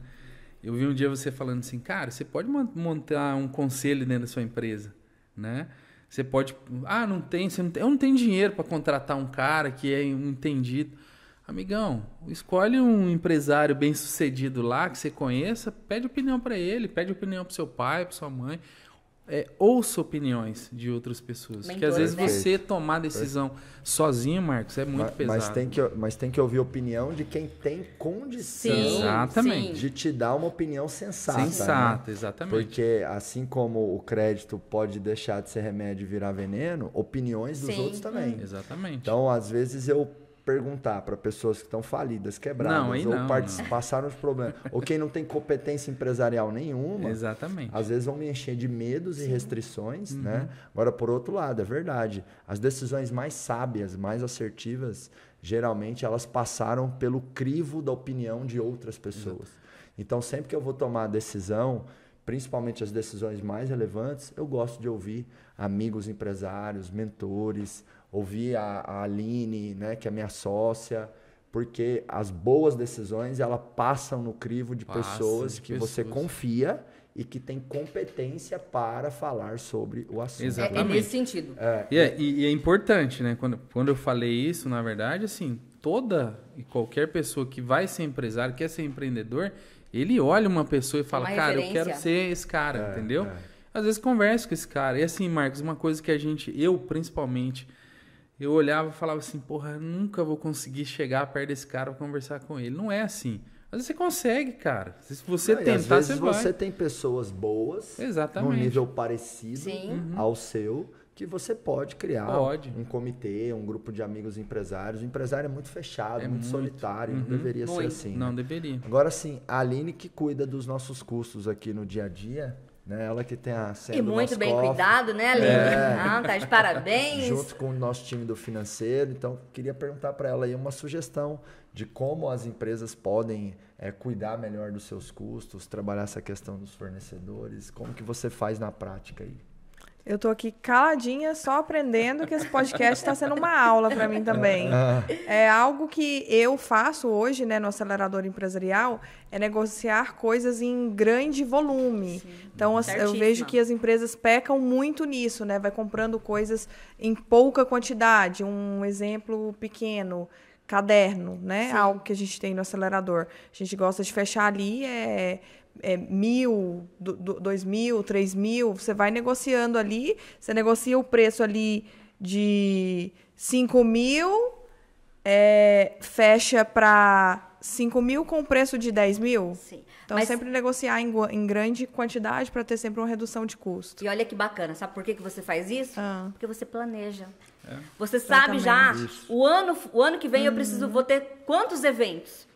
Eu vi um dia você falando assim, cara, você pode montar um conselho dentro da sua empresa, né? Você pode, ah, não tem, não tem eu não tenho dinheiro para contratar um cara que é um entendido. Amigão, escolhe um empresário bem-sucedido lá que você conheça, pede opinião para ele, pede opinião para seu pai, para sua mãe, é, ouça opiniões de outras pessoas. Mentor, porque às vezes né? você tomar decisão Perfeito. sozinho, Marcos, é muito mas, pesado. Mas tem, que, mas tem que ouvir a opinião de quem tem condição sim, exatamente. de te dar uma opinião sensata. Né? Sensata, né? exatamente. Porque assim como o crédito pode deixar de ser remédio e virar veneno, opiniões dos sim. outros também. Exatamente. Então, às vezes eu perguntar para pessoas que estão falidas, quebradas, não, ou não, não. passaram os problemas, ou quem não tem competência empresarial nenhuma. Exatamente. Às vezes vão me encher de medos Sim. e restrições, né? uhum. né? Agora, por outro lado, é verdade. As decisões mais sábias, mais assertivas, geralmente elas passaram pelo crivo da opinião de outras pessoas. Exato. Então, sempre que eu vou tomar a decisão, principalmente as decisões mais relevantes, eu gosto de ouvir amigos empresários, mentores, ouvir a, a Aline, né, que é minha sócia, porque as boas decisões ela passam no crivo de Passa pessoas de que pessoas. você confia e que tem competência para falar sobre o assunto. Exatamente. É, é nesse sentido. É. E, é, e, é, importante, né? Quando, quando eu falei isso, na verdade, assim, toda e qualquer pessoa que vai ser empresário, quer ser empreendedor, ele olha uma pessoa e fala, cara, referência. eu quero ser esse cara, é, entendeu? É. Às vezes converso com esse cara. E assim, Marcos, uma coisa que a gente, eu principalmente, eu olhava e falava assim, porra, nunca vou conseguir chegar perto desse cara pra conversar com ele. Não é assim. Mas você consegue, cara. Se você não, tentar, às vezes você, você tem pessoas boas, Exatamente. num nível parecido Sim. Uhum. ao seu, que você pode criar pode. um comitê, um grupo de amigos empresários. O empresário é muito fechado, é muito, muito, solitário, uhum. Assim, né? não deveria muito. ser assim. Não né? deveria. Agora sim, a Aline que cuida dos nossos custos aqui no dia a dia, né? Ela que tem a E muito bem cofre. cuidado, né, é. Aline? É. Ah, tá de parabéns. Junto com o nosso time do financeiro. Então, queria perguntar para ela aí uma sugestão de como as empresas podem é, cuidar melhor dos seus custos, trabalhar essa questão dos fornecedores. Como que você faz na prática aí? Eu tô aqui caladinha, só aprendendo que esse podcast está sendo uma aula para mim também. Ah. É algo que eu faço hoje, né, no acelerador empresarial, é negociar coisas em grande volume. Sim. Então, eu vejo que as empresas pecam muito nisso, né? Vai comprando coisas em pouca quantidade. Um exemplo pequeno, caderno, né? Sim. Algo que a gente tem no acelerador. A gente gosta de fechar ali é é, mil, do, do, dois mil, três mil, você vai negociando ali, você negocia o preço ali de cinco mil, é, fecha para cinco mil com preço de dez mil? Sim. Então, Mas... sempre negociar em, em grande quantidade para ter sempre uma redução de custo. E olha que bacana, sabe por que, que você faz isso? Ah. Porque você planeja. É. Você sabe já, o ano, o ano que vem hum. eu uhum. preciso, vou ter quantos eventos?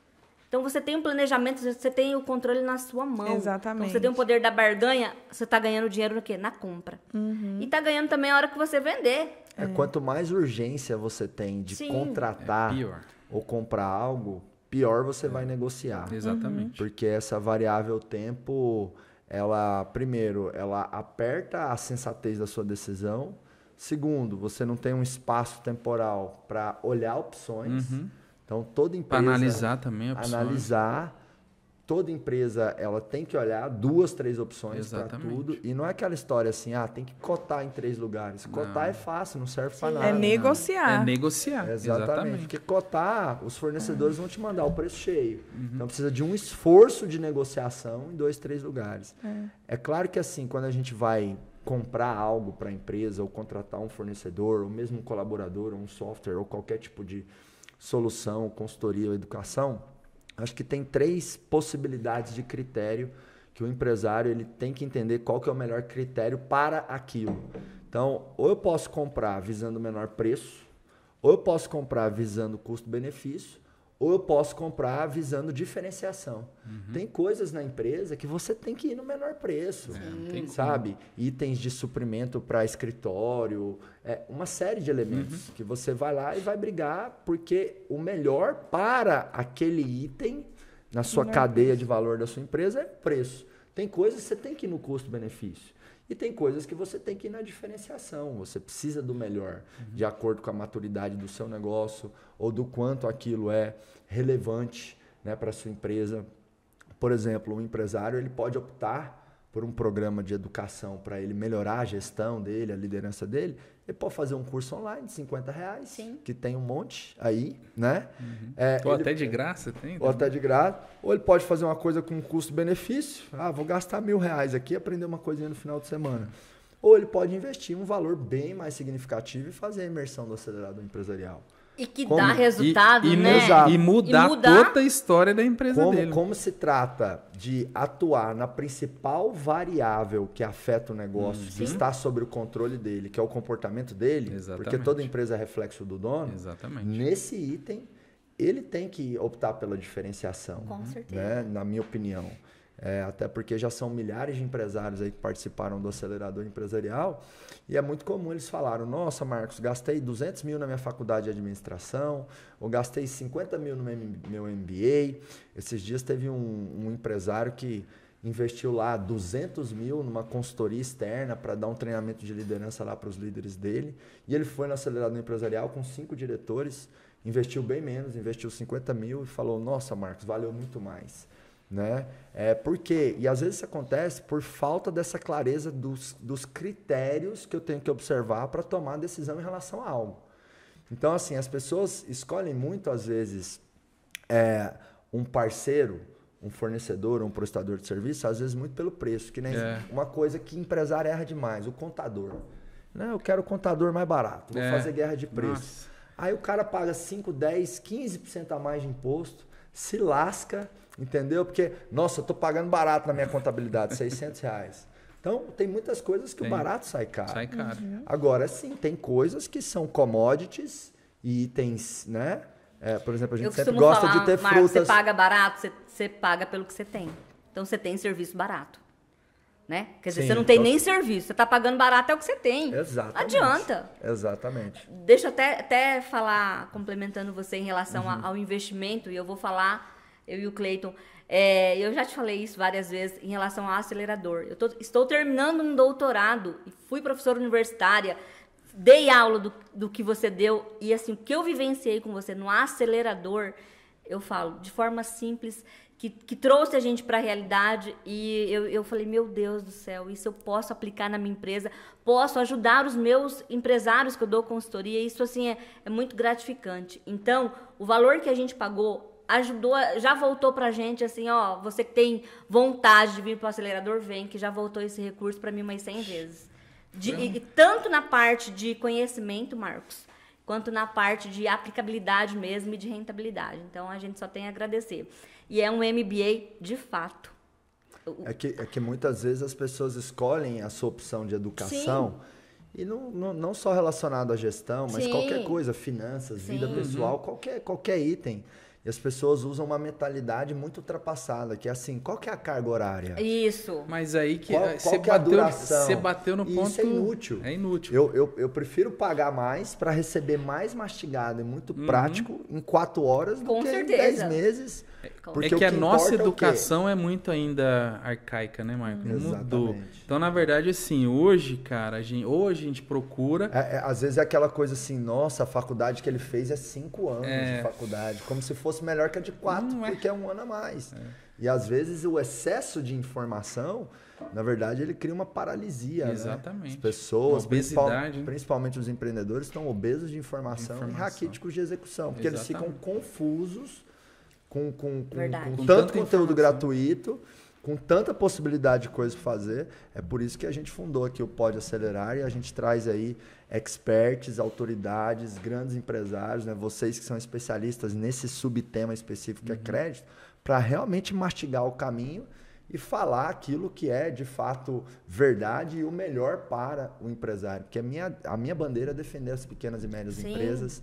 Então você tem um planejamento, você tem o controle na sua mão. Então, Exatamente. Então, você tem o poder da barganha, você está ganhando dinheiro no quê? Na compra. Uhum. E está ganhando também a hora que você vender. É, é. Quanto mais urgência você tem de Sim. contratar é ou comprar algo, pior você é. vai negociar. Exatamente. Uhum. Porque essa variável tempo, ela, primeiro, ela aperta a sensatez da sua decisão. Segundo, você não tem um espaço temporal para olhar opções. Uhum. Então toda empresa analisar também a opção. Né? analisar toda empresa ela tem que olhar duas três opções para tudo e não é aquela história assim ah tem que cotar em três lugares cotar não. é fácil não serve para é nada é negociar não. é negociar exatamente. exatamente. porque cotar os fornecedores vão te mandar o preço cheio uhum. então precisa de um esforço de negociação em dois três lugares é, é claro que assim quando a gente vai comprar algo para a empresa ou contratar um fornecedor ou mesmo um colaborador ou um software ou qualquer tipo de solução, consultoria ou educação, acho que tem três possibilidades de critério que o empresário ele tem que entender qual que é o melhor critério para aquilo. Então, ou eu posso comprar visando o menor preço, ou eu posso comprar visando custo-benefício, ou eu posso comprar visando diferenciação. Uhum. Tem coisas na empresa que você tem que ir no menor preço, é, sabe? Itens de suprimento para escritório, é, uma série de elementos uhum. que você vai lá e vai brigar porque o melhor para aquele item na sua cadeia de valor da sua empresa é preço. Tem coisas que você tem que ir no custo-benefício. E tem coisas que você tem que ir na diferenciação, você precisa do melhor, uhum. de acordo com a maturidade do seu negócio ou do quanto aquilo é relevante né, para a sua empresa. Por exemplo, um empresário ele pode optar por um programa de educação para ele melhorar a gestão dele, a liderança dele, ele pode fazer um curso online de 50 reais, Sim. que tem um monte aí, né? Uhum. É, ou ele, até de graça tem. Ou também. até de graça. Ou ele pode fazer uma coisa com custo-benefício. Ah, vou gastar mil reais aqui aprender uma coisinha no final de semana. Ou ele pode investir um valor bem mais significativo e fazer a imersão do acelerado empresarial. E que como, dá resultado, e, né? e, né? E mudar, e mudar, toda a história da empresa como, dele. Como se trata de atuar na principal variável que afeta o negócio, uhum. que está sobre o controle dele, que é o comportamento dele, Exatamente. porque toda empresa é reflexo do dono. Exatamente. Nesse item, ele tem que optar pela diferenciação. Com né? certeza. Na minha opinião. É, até porque já são milhares de empresários aí que participaram do acelerador empresarial, e é muito comum eles falaram: Nossa, Marcos, gastei 200 mil na minha faculdade de administração, ou gastei 50 mil no meu MBA. Esses dias teve um, um empresário que investiu lá 200 mil numa consultoria externa para dar um treinamento de liderança lá para os líderes dele, e ele foi no acelerador empresarial com cinco diretores. Investiu bem menos, investiu 50 mil e falou: Nossa, Marcos, valeu muito mais. Né? É, porque E às vezes isso acontece por falta dessa clareza dos, dos critérios que eu tenho que observar para tomar decisão em relação a algo. Então, assim, as pessoas escolhem muito, às vezes, é, um parceiro, um fornecedor, um prestador de serviço, às vezes muito pelo preço, que nem é. uma coisa que empresário erra demais, o contador. Não, eu quero o contador mais barato, vou é. fazer guerra de preço. Nossa. Aí o cara paga 5, 10, 15% a mais de imposto, se lasca Entendeu? Porque, nossa, eu tô pagando barato na minha contabilidade, 600 reais. Então, tem muitas coisas que tem. o barato sai caro. Sai caro. Uhum. Agora, sim, tem coisas que são commodities e itens, né? É, por exemplo, a gente sempre gosta falar, de ter Marcos, frutas. Você paga barato, você, você paga pelo que você tem. Então, você tem serviço barato. Né? Quer dizer, Sim, você não tem nem serviço, você está pagando barato é o que você tem. Exatamente. Adianta. Exatamente. Deixa eu até, até falar, complementando você em relação uhum. ao investimento, e eu vou falar eu e o Cleiton. É, eu já te falei isso várias vezes em relação ao acelerador. Eu tô, estou terminando um doutorado e fui professora universitária, dei aula do, do que você deu e assim, o que eu vivenciei com você no acelerador, eu falo de forma simples, que, que trouxe a gente para a realidade e eu, eu falei, meu Deus do céu, isso eu posso aplicar na minha empresa, posso ajudar os meus empresários que eu dou consultoria, isso assim é, é muito gratificante. Então, o valor que a gente pagou ajudou, já voltou pra gente assim, ó, você que tem vontade de vir pro acelerador, vem, que já voltou esse recurso para mim umas 100 vezes. De, e, tanto na parte de conhecimento, Marcos, quanto na parte de aplicabilidade mesmo e de rentabilidade. Então a gente só tem a agradecer. E é um MBA de fato. É que, é que muitas vezes as pessoas escolhem a sua opção de educação. Sim. E não, não, não, só relacionado à gestão, mas Sim. qualquer coisa, finanças, Sim. vida pessoal, uhum. qualquer, qualquer item. E as pessoas usam uma mentalidade muito ultrapassada, que é assim, qual que é a carga horária? Isso. Mas aí que qual, você, é, qual que bateu, é a duração? você bateu no ponto... Isso é inútil. É inútil. Eu, eu, eu prefiro pagar mais para receber mais mastigado e muito uhum. prático em quatro horas do Com que certeza. em dez meses porque é que, a nossa é educação é, muito ainda arcaica, né, Marco? Hum. Mudou. Então, na verdade, assim, hoje, cara, a gente, ou a gente procura. É, é, às vezes é aquela coisa assim, nossa, a faculdade que ele fez é cinco anos é. de faculdade, como se fosse melhor que a de quatro, Não é. porque é um ano a mais. E às vezes o excesso de informação, na verdade, ele cria uma paralisia. Né? Exatamente. Né? As pessoas, principal, né? principalmente os empreendedores, estão obesos de informação, informação. e raquíticos de execução, porque Exatamente. eles ficam confusos com, com, com, com, tanto conteúdo gratuito, com tanta possibilidade de coisa para fazer. É por isso que a gente fundou aqui o Pode Acelerar e a gente traz aí experts, autoridades, grandes empresários, né? vocês que são especialistas nesse subtema específico que é uhum. é crédito, para realmente mastigar o caminho e falar aquilo que é de fato verdade e o melhor para o empresário. Porque a minha, a minha bandeira é defender as pequenas e médias Sim. empresas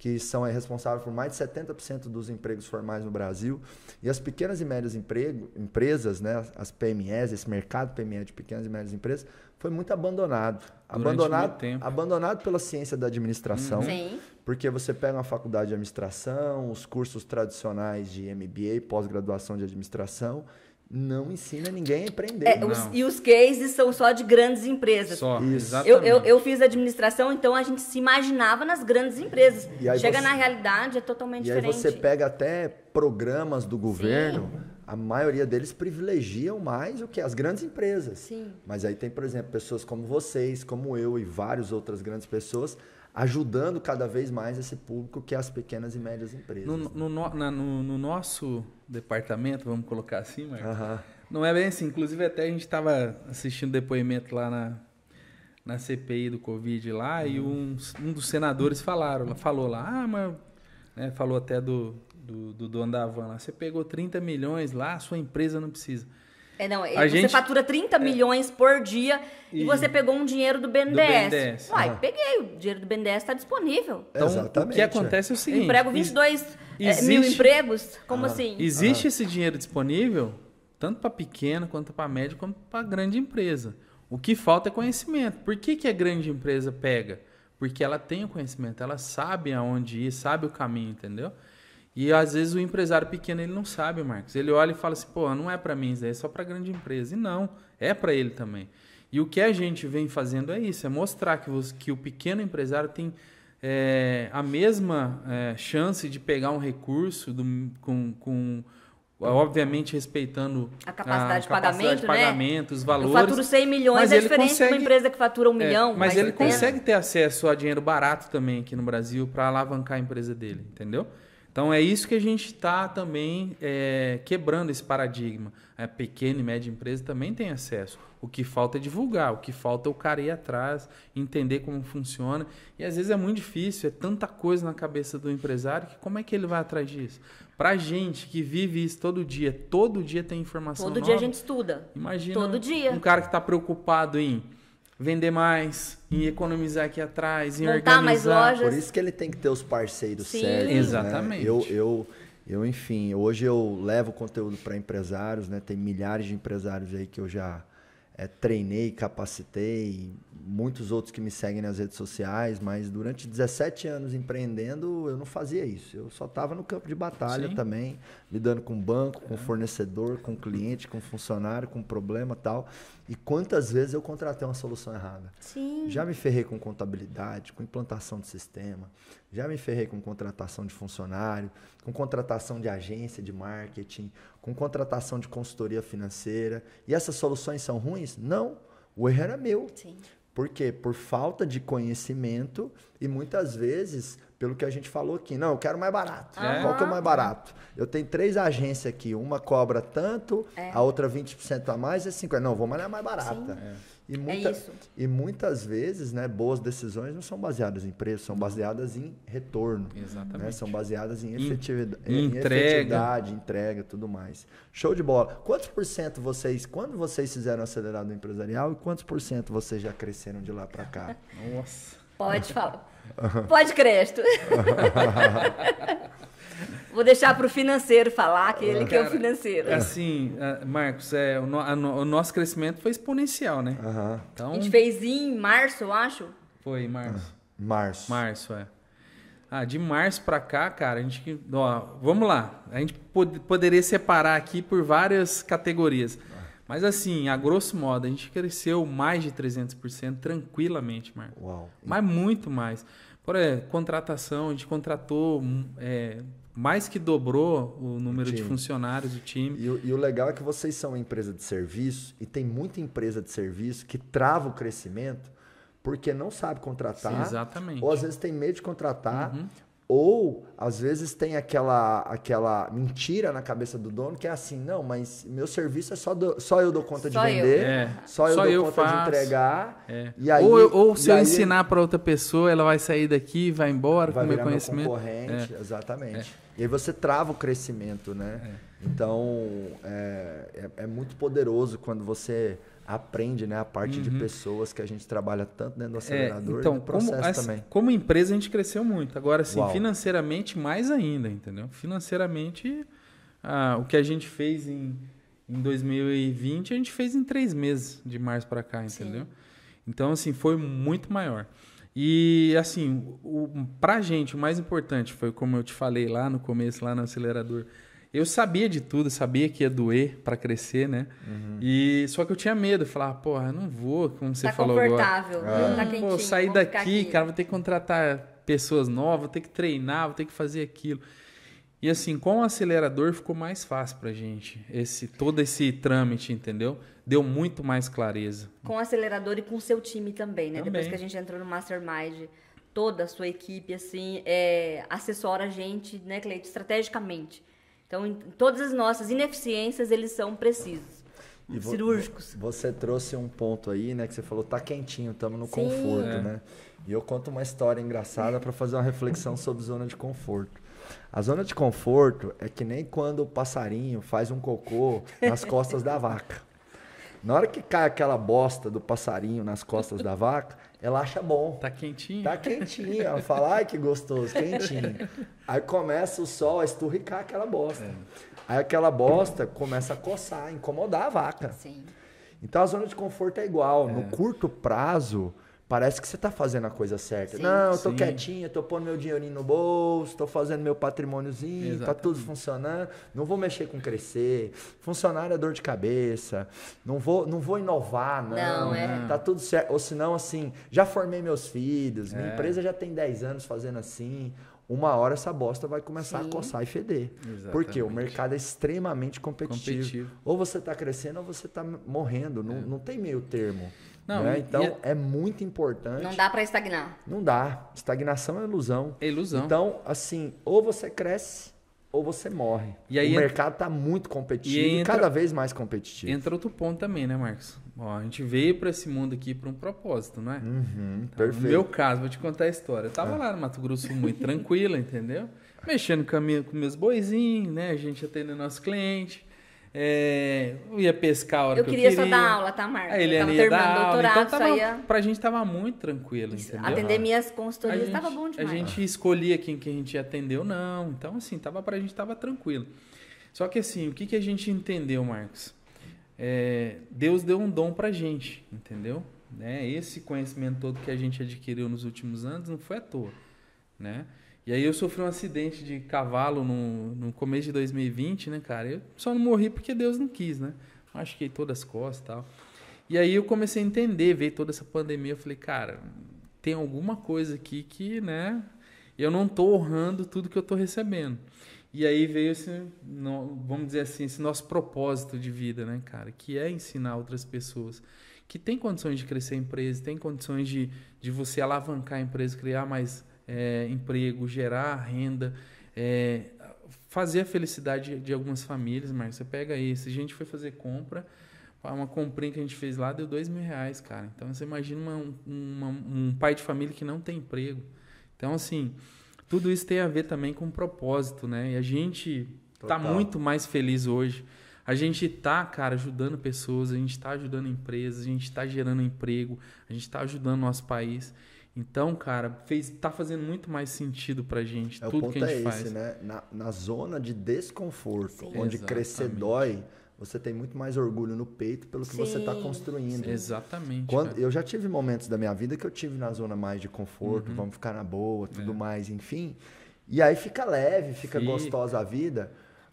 que são é responsáveis por mais de 70% dos empregos formais no Brasil. E as pequenas e médias emprego, empresas, né, as PMEs, esse mercado PME de pequenas e médias empresas, foi muito abandonado. Durante abandonado, abandonado pela ciência da administração. Uhum. Sim. Porque você pega uma faculdade de administração, os cursos tradicionais de MBA, pós-graduação de administração, não ensina ninguém a empreender. É, os, e os cases são só de grandes empresas. Só, Isso. Eu, eu, eu, fiz administração, então a gente se imaginava nas grandes empresas. Chega você, na realidade, é totalmente e diferente. E aí você pega até programas do governo, Sim. a maioria deles privilegiam mais o que as grandes empresas. Sim. Mas aí tem, por exemplo, pessoas como vocês, como eu e várias outras grandes pessoas ajudando cada vez mais esse público que é as pequenas e médias empresas. No, no, no, na, no, no nosso departamento, vamos colocar assim, mas Não é bem assim. Inclusive, até a gente estava assistindo depoimento lá na, na CPI do Covid lá, e uhum. um, um dos senadores falaram, falou lá, ah, mas. Né, falou até do, do, do dono da van lá. Você pegou 30 milhões lá, sua empresa não precisa. É, não, a você gente... fatura 30 é. milhões por dia e... e, você pegou um dinheiro do BNDES. Do Uai, peguei, o dinheiro do BNDES está disponível. É, então, Exatamente. O que é. acontece é, o seguinte... Eu emprego 22 é, existe... mil empregos, como ah. assim? Existe ah. esse dinheiro disponível, tanto para pequena, quanto para média, quanto para grande empresa. O que falta é conhecimento. Por que, que a grande empresa pega? Porque ela tem o conhecimento, ela sabe aonde ir, sabe o caminho, entendeu? E às vezes o empresário pequeno ele não sabe, Marcos. Ele olha e fala assim: pô, não é para mim isso é só para grande empresa. E não, é para ele também. E o que a gente vem fazendo é isso: é mostrar que, você, que o pequeno empresário tem é, a mesma é, chance de pegar um recurso do, com, com obviamente respeitando a capacidade, a de, capacidade né? pagamento, de pagamento, né? os valores. Eu faturo 100 milhões, é diferente consegue, de uma empresa que fatura um é, milhão. Mas ele consegue ter acesso a dinheiro barato também aqui no Brasil para alavancar a empresa dele, entendeu? Então é isso que a gente está também é, quebrando esse paradigma. A é, pequena e média empresa também tem acesso. O que falta é divulgar, o que falta é o cara ir atrás, entender como funciona. E às vezes é muito difícil, é tanta coisa na cabeça do empresário que como é que ele vai atrás disso? Para gente que vive isso todo dia, todo dia tem informação. Todo nova, dia a gente estuda. Imagina todo um, dia. um cara que está preocupado em vender mais, em economizar aqui atrás, em Montar organizar. mais lojas. Por isso que ele tem que ter os parceiros Sim. certos. Né? Exatamente. Né? Eu, eu, eu, enfim, hoje eu levo conteúdo para empresários, né? Tem milhares de empresários aí que eu já é, treinei, capacitei, muitos outros que me seguem nas redes sociais, mas durante 17 anos empreendendo, eu não fazia isso. Eu só estava no campo de batalha Sim. também, lidando com banco, com é. fornecedor, com cliente, com funcionário, com problema tal. E quantas vezes eu contratei uma solução errada? Sim. Já me ferrei com contabilidade, com implantação de sistema, já me ferrei com contratação de funcionário, com contratação de agência de marketing, com contratação de consultoria financeira. E essas soluções são ruins? Não. O erro era meu. Sim. Por quê? Por falta de conhecimento e muitas vezes pelo que a gente falou aqui. Não, eu quero mais barato. É. Qual que é o mais barato? Eu tenho três agências aqui, uma cobra tanto, é. a outra 20% a mais é e 50%. Não, vou malhar mais barata. Sim. É. E, é muita, é isso. e muitas vezes, né, boas decisões não são baseadas em preço, são baseadas em retorno. Né? Exatamente. Né? São baseadas em, efetividade, em, em entrega. efetividade, entrega tudo mais. Show de bola. Quantos por cento vocês, quando vocês fizeram acelerado empresarial e quantos por cento vocês já cresceram de lá para cá? Nossa. Pode falar. Pode crer, Vou deixar para o financeiro falar, que ele que é o financeiro. Assim, é, Marcos, é, o, no, o nosso crescimento foi exponencial, né? Uhum. Então, a gente fez em março, eu acho. Foi, em março. Uhum. Março. Março, é. Ah, de março para cá, cara, a gente. Ó, vamos lá. A gente pod poderia separar aqui por várias categorias. Mas assim, a grosso modo, a gente cresceu mais de 300% tranquilamente, Marcos. Uau. Mas muito mais. Por exemplo, é, contratação, a gente contratou hum, é, mais que dobrou o número o de funcionários do time. E, e, o legal é que vocês são uma empresa de serviço e tem muita empresa de serviço que trava o crescimento porque não sabe contratar. Sim, exatamente. Ou às vezes tem medo de contratar, uhum. Ou às vezes tem aquela aquela mentira na cabeça do dono que é assim, não, mas meu serviço é só do, só eu dou conta só de vender, eu. É. só eu só dou eu conta faço. de entregar. É. E aí, ou, ou se eu aí, ensinar para outra pessoa, ela vai sair daqui, vai embora vai com o meu conhecimento. Meu concorrente, é. exatamente. É. E aí você trava o crescimento, né? É. Então é, é muito poderoso quando você aprende né, a parte uhum. de pessoas que a gente trabalha tanto dentro do é, acelerador é, então, e no processo como, assim, também. Como empresa, a gente cresceu muito. Agora, assim, financeiramente, mais ainda, entendeu? Financeiramente, ah, o que a gente fez em, em 2020, a gente fez em três meses, de março para cá, entendeu? Sim. Então, assim, foi muito maior. E, assim, para gente, o mais importante foi, como eu te falei lá no começo, lá no acelerador, eu sabia de tudo, sabia que ia doer para crescer, né? Uhum. E só que eu tinha medo, falar, porra, não vou, como você tá falou confortável, agora. Ah. Não, tá Pô, sair daqui, cara, vou ter que contratar pessoas novas, vou ter que treinar, vou ter que fazer aquilo. E assim, com o acelerador ficou mais fácil pra gente. Esse todo esse trâmite, entendeu? Deu muito mais clareza. Com o acelerador e com o seu time também, né? Também. Depois que a gente entrou no Mastermind, toda a sua equipe assim, é, assessora a gente, né, Cleiton, estrategicamente. Então, em todas as nossas ineficiências, eles são precisos. E cirúrgicos. Você trouxe um ponto aí, né, que você falou, tá quentinho, estamos no Sim. conforto, é. né? E eu conto uma história engraçada para fazer uma reflexão sobre zona de conforto. A zona de conforto é que nem quando o passarinho faz um cocô nas costas da vaca. Na hora que cai aquela bosta do passarinho nas costas da vaca, ela acha bom. Tá quentinho? Tá quentinho. Ela fala, ai que gostoso, quentinho. Aí começa o sol a esturricar aquela bosta. É. Aí aquela bosta começa a coçar, incomodar a vaca. Sim. Então a zona de conforto é igual. É. No curto prazo, Parece que você está fazendo a coisa certa. Sim. Não, eu tô Sim. quietinho, eu tô pondo meu dinheirinho no bolso, tô fazendo meu patrimôniozinho, tá Exatamente. tá tudo funcionando. Não vou mexer com crescer. Funcionário é dor de cabeça. Não vou, não vou inovar, não. Não, é. Tá tudo certo. Ou senão, assim, já formei meus filhos, é. minha empresa já tem 10 anos fazendo assim uma hora essa bosta vai começar Sim. a coçar e feder. Exatamente. Porque o mercado é extremamente competitivo. competitivo. Ou você está crescendo ou você está morrendo. Não, é. não tem meio termo. Não, né? Então é-, é muito importante. Não dá para estagnar. Não dá. Estagnação é ilusão. É ilusão. Então, assim, ou você cresce ou você morre. E aí o entra... mercado está muito competitivo e, entra... e, cada vez mais competitivo. Entra outro ponto também, né, Marcos? Ó, a gente veio para esse mundo aqui para um propósito, não é? Uhum, então, perfeito. No meu caso, vou te contar a história. Eu tava é. lá no Mato Grosso muito tranquilo, entendeu? Mexendo com, a minha, com meus boizinhos, né? A gente atendendo nosso cliente. É, eu ia pescar a hora eu que queria eu queria. só dar aula, tá, Marcos? Aí ele eu tava ia terminando dar então doutorado, então, tá tava, ia... Pra gente tava muito tranquilo, entendeu? Atender minhas consultorias gente, tava bom demais. A gente escolhia quem que a gente ia atender ou não. Então, assim, tava, pra gente tava tranquilo. Só que assim, o que, que a gente entendeu, Marcos? É, Deus deu um dom pra gente, entendeu? Né? Esse conhecimento todo que a gente adquiriu nos últimos anos não foi à toa, né? E aí eu sofri um acidente de cavalo no, no começo de 2020, né, cara? Eu só não morri porque Deus não quis, né? Machuquei todas as costas e tal. E aí eu comecei a entender, veio toda essa pandemia, eu falei, cara, tem alguma coisa aqui que, né, eu não tô honrando tudo que eu tô recebendo. E aí veio esse, vamos dizer assim, esse nosso propósito de vida, né, cara? Que é ensinar outras pessoas que tem condições de crescer a empresa, tem condições de, de você alavancar a empresa, criar mais é, emprego, gerar renda, é, fazer a felicidade de algumas famílias, Marcos. Você pega isso. A gente foi fazer compra, uma comprinha que a gente fez lá deu dois mil reais, cara. Então você imagina uma, uma, um pai de família que não tem emprego. Então, assim, tudo isso tem a ver também com propósito, né? E a gente tá Total. tá muito mais feliz hoje. A gente tá, cara, ajudando pessoas, a gente tá ajudando empresas, a gente tá gerando emprego, a gente tá ajudando nosso país. Então, cara, fez, tá fazendo muito mais sentido pra gente é, tudo que a gente é esse, faz. Né? Na, na zona de desconforto, Sim. onde Exatamente. crescer dói, você tem muito mais orgulho no peito pelo que tá Sim. você está construindo. Sim. Exatamente. Quando, eu já tive momentos da minha vida que eu tive na zona mais de conforto, uhum. vamos ficar na boa, tudo é. mais, enfim. E aí fica leve, fica, fica. gostosa a vida.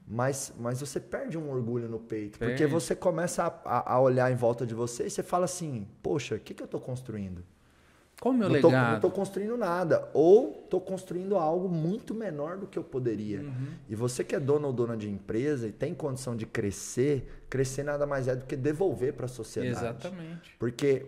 Mas, mas você perde um orgulho no peito, perde. porque você começa a, a, olhar em volta de você e você fala assim: Poxa, o que, que eu estou construindo? Qual o meu não legado? não tô construindo nada. Ou tô construindo algo muito menor do que eu poderia. Uhum. E você que é dono ou dona de empresa e tem condição de crescer, crescer nada mais é do que devolver para a sociedade. Exatamente. Porque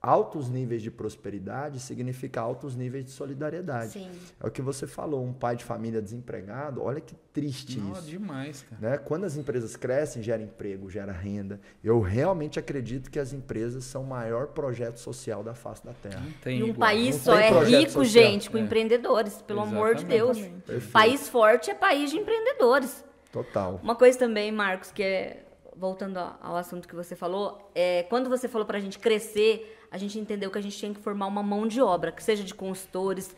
altos níveis de prosperidade significa altos níveis de solidariedade. Sim. É o que você falou, um pai de família desempregado, olha que triste Não, isso. demais, cara. Né? Quando as empresas crescem, gera emprego, gera renda. Eu realmente acredito que as empresas são o maior projeto social da face da Terra. tem e um igual. país Não só é rico, social. gente, com é. empreendedores, pelo Exatamente. amor de Deus. Perfeito. País forte é país de empreendedores. Total. Uma coisa também, Marcos, que é voltando ao assunto que você falou, é quando você falou para a gente crescer, a gente entendeu que a gente tinha que formar uma mão de obra, que seja de consultores.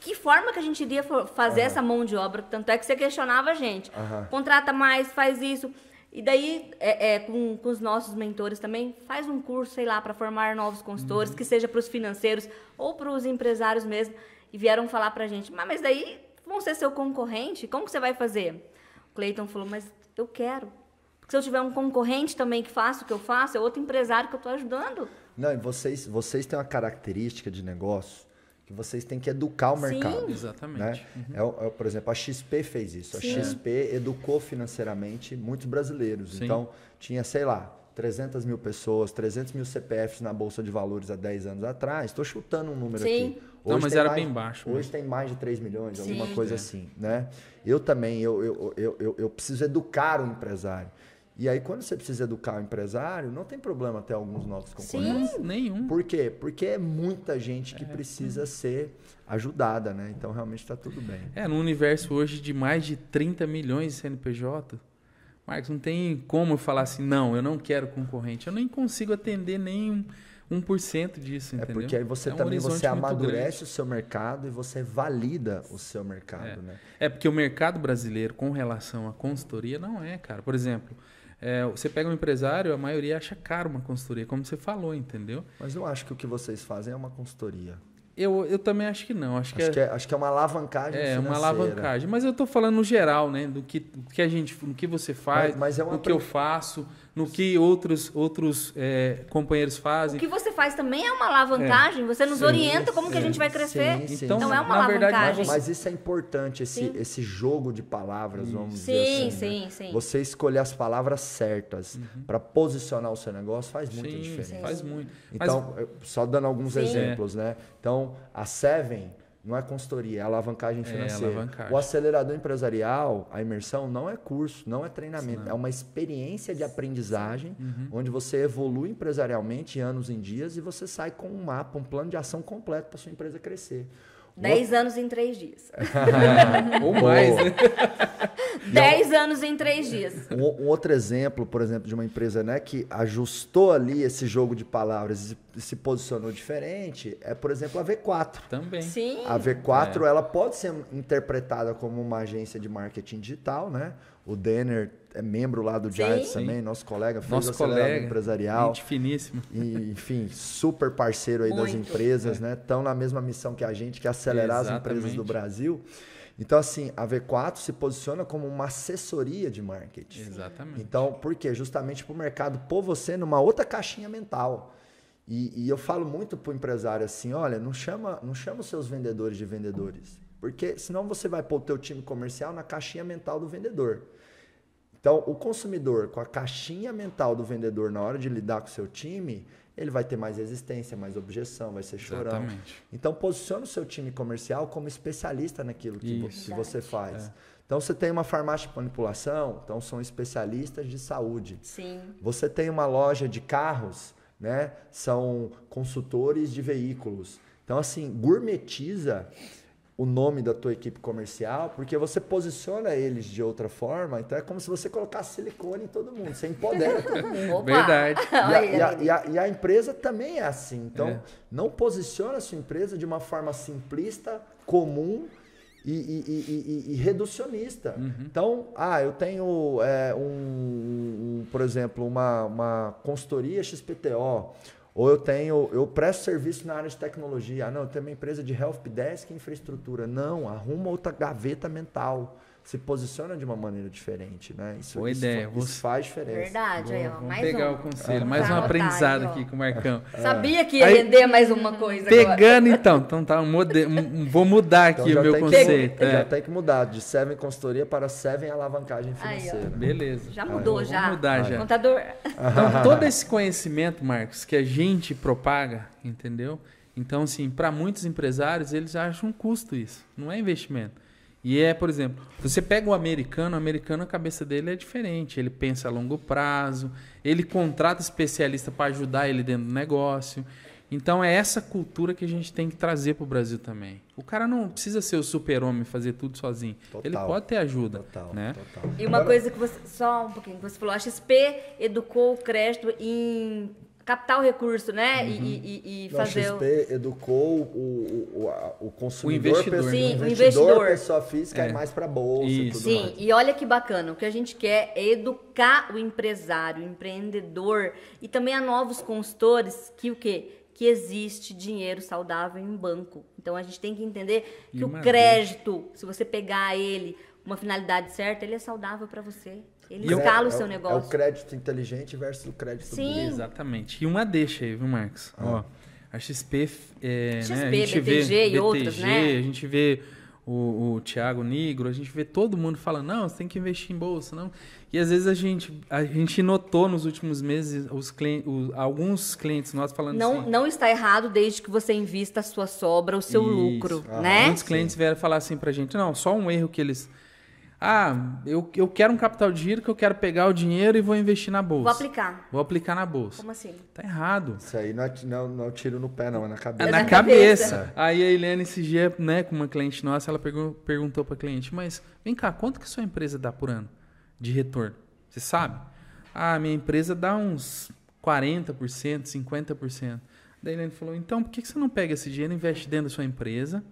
Que forma que a gente iria fazer uhum. essa mão de obra? Tanto é que você questionava a gente. Uhum. Contrata mais, faz isso. E daí, é, é, com, com, os nossos mentores também, faz um curso, sei lá, para formar novos consultores, uhum. que seja para os financeiros ou para os empresários mesmo. E vieram falar para a gente, mas, mas daí vão ser seu concorrente? Como que você vai fazer? O Cleiton falou, mas eu quero. Porque se eu tiver um concorrente também que faça o que eu faço, é outro empresário que eu estou ajudando. Não, e vocês, vocês têm uma característica de negócio que vocês têm que educar o mercado. Sim. Né? Exatamente. Né? Uhum. É, é, por exemplo, a XP fez isso. Sim. A XP educou financeiramente muitos brasileiros. Sim. Então, tinha, sei lá, 300 mil pessoas, 300 mil CPFs na Bolsa de Valores há 10 anos atrás. Estou chutando um número Sim. aqui. Hoje Não, mas era mais, bem baixo. Hoje tem mais de 3 milhões, Sim. alguma coisa é. assim. Né? Eu também, eu, eu, eu, eu, eu preciso educar o empresário. E aí, quando você precisa educar o empresário, não tem problema ter alguns novos concorrentes. Sim, nenhum. Por quê? Porque é muita gente que é, precisa sim. ser ajudada, né? Então, realmente está tudo bem. É, no universo hoje de mais de 30 milhões de CNPJ, Marcos, não tem como eu falar assim, não, eu não quero concorrente. Eu nem consigo atender nenhum. 1% disso, é entendeu? É porque aí você é um também você amadurece o seu mercado e você valida o seu mercado, é. né? É porque o mercado brasileiro com relação à consultoria não é, cara. Por exemplo, é, você pega um empresário, a maioria acha caro uma consultoria, como você falou, entendeu? Mas eu acho que o que vocês fazem é uma consultoria. Eu, eu também acho que não. Acho, acho que, é, que, é, acho que é uma alavancagem. É, financeira. uma alavancagem. Mas eu estou falando no geral, né? Do que, do que a gente, no que você faz, mas, mas é do pre... que eu faço no que outros, outros é, companheiros fazem. O que você faz também é uma alavancagem, é. você nos sim, orienta como sim, que a gente vai crescer. Sim, então, então é uma alavancagem. Verdade, mas isso é importante, esse, esse jogo de palavras, vamos dizer assim. Sim, né? sim, Você escolher as palavras certas uhum. para posicionar o seu negócio faz muita diferença. Faz muito. Então, mas... só dando alguns exemplos, né? Então, a Seven não é consultoria, é alavancagem é, financeira. É alavancagem. O acelerador empresarial, a imersão, não é curso, não é treinamento, não. é uma experiência de aprendizagem uhum. onde você evolui empresarialmente anos em dias e você sai com um mapa, um plano de ação completo para sua empresa crescer. 10 anos em 3 dias. Ou mais, né? 10 anos em 3 dias. Um, um, outro exemplo, por exemplo, de uma empresa né, que ajustou ali esse jogo de palavras e se posicionou diferente é, por exemplo, a V4. Também. Sim. A V4 é. ela pode ser interpretada como uma agência de marketing digital, né? O Denner é membro lá do Sim. Giants também, nosso colega, fez nosso colega empresarial. Gente finíssima. E, enfim, super parceiro aí Muito. das empresas, é. né? Estão na mesma missão que a gente, que é acelerar Exatamente. as empresas do Brasil. Então, assim, a V4 se posiciona como uma assessoria de marketing. Exatamente. Então, por quê? Justamente para o mercado pôr você numa outra caixinha mental. E, e eu falo muito para o empresário assim, olha, não chama, não chama os seus vendedores de vendedores. Porque senão você vai pôr o teu time comercial na caixinha mental do vendedor. Então, o consumidor com a caixinha mental do vendedor na hora de lidar com o seu time, ele vai ter mais resistência, mais objeção, vai ser chorando. Exatamente. Então, posiciona o seu time comercial como especialista naquilo que, você faz. É. Então, você tem uma farmácia de manipulação, então são especialistas de saúde. Sim. Você tem uma loja de carros, né? São consultores de veículos. Então, assim, gourmetiza o nome da tua equipe comercial, porque você posiciona eles de outra forma, então é como se você colocasse silicone em todo mundo, você empodera todo mundo. Verdade. E a, e, a, e, a, e a, empresa também é assim, então é. não posiciona a sua empresa de uma forma simplista, comum e, reducionista. Uhum. Então, ah, eu tenho é, um, um, por exemplo, uma, uma consultoria XPTO, ou eu tenho, eu presto serviço na área de tecnologia. Ah, não, eu tenho uma empresa de help desk e infraestrutura. Não, arruma outra gaveta mental se posiciona de uma maneira diferente, né? Isso, Boa isso, ideia. Isso, faz diferença. Verdade, aí, ó. Mais pegar um. o conselho, ah, mais um aprendizado aqui com o Marcão. Sabia que ia aí, render mais uma coisa. Pegando agora. então, então tá, mode... vou mudar então aqui então, o meu conceito. Que, é. Já tem que mudar de Seven Consultoria para Seven Alavancagem Financeira. Aí, Beleza. Já mudou, aí, já. Vou mudar já. Contador. Então, todo esse conhecimento, Marcos, que a gente propaga, entendeu? Então, assim, para muitos empresários, eles acham um custo isso. Não é investimento. E é, por exemplo, você pega o americano, o americano a cabeça dele é diferente, ele pensa a longo prazo, ele contrata especialista para ajudar ele dentro do negócio. Então é essa cultura que a gente tem que trazer para o Brasil também. O cara não precisa ser o super-homem fazer tudo sozinho. Total, ele pode ter ajuda. Total, né? Total. E uma coisa que você. Só um pouquinho, você falou, a XP educou o crédito em captar o recurso, né? Uhum. E, e, e, fazer. Não, a XP educou o, o, o consumidor, né? o investidor, sim, né? o investidor, pessoa física é, é mais para bolsa. Isso. Tudo sim, mais. e olha que bacana. O que a gente quer é educar o empresário, o empreendedor e também a novos consultores que o quê? que existe dinheiro saudável em banco. Então a gente tem que entender que e o crédito, vez. se você pegar ele uma finalidade certa, ele é saudável para você. Ele e escala é, o seu negócio. É o crédito inteligente versus o crédito Sim. Exatamente. E uma deixa aí, viu, Marcos? Ah. Ó, a XP, é, XP né, a gente BTG vê, e BTG, outras, né? A gente vê o, o Thiago Nigro, a gente vê todo mundo falando, não, você tem que investir em bolsa, não. E às vezes a gente, a gente notou nos últimos meses os clientes, os, alguns clientes nós falando não, assim. Não está errado desde que você invista a sua sobra, o seu isso. lucro, ah, né? Muitos clientes vieram falar assim pra gente, não, só um erro que eles ah, eu, eu quero um capital de giro que eu quero pegar o dinheiro e vou investir na bolsa. Vou aplicar. Vou aplicar na bolsa. Como assim? Tá errado. Isso aí não é, não, não é tiro no pé, não, é na cabeça. É, é na, cabeça. É. Aí a Helena, esse dia, né, com uma cliente nossa, ela pergun perguntou pra cliente, mas vem cá, quanto que sua empresa dá por ano de retorno? Você sabe? Ah, minha empresa dá uns 40%, 50%. Daí a Helena falou, então por que você não pega esse dinheiro e investe dentro da sua empresa?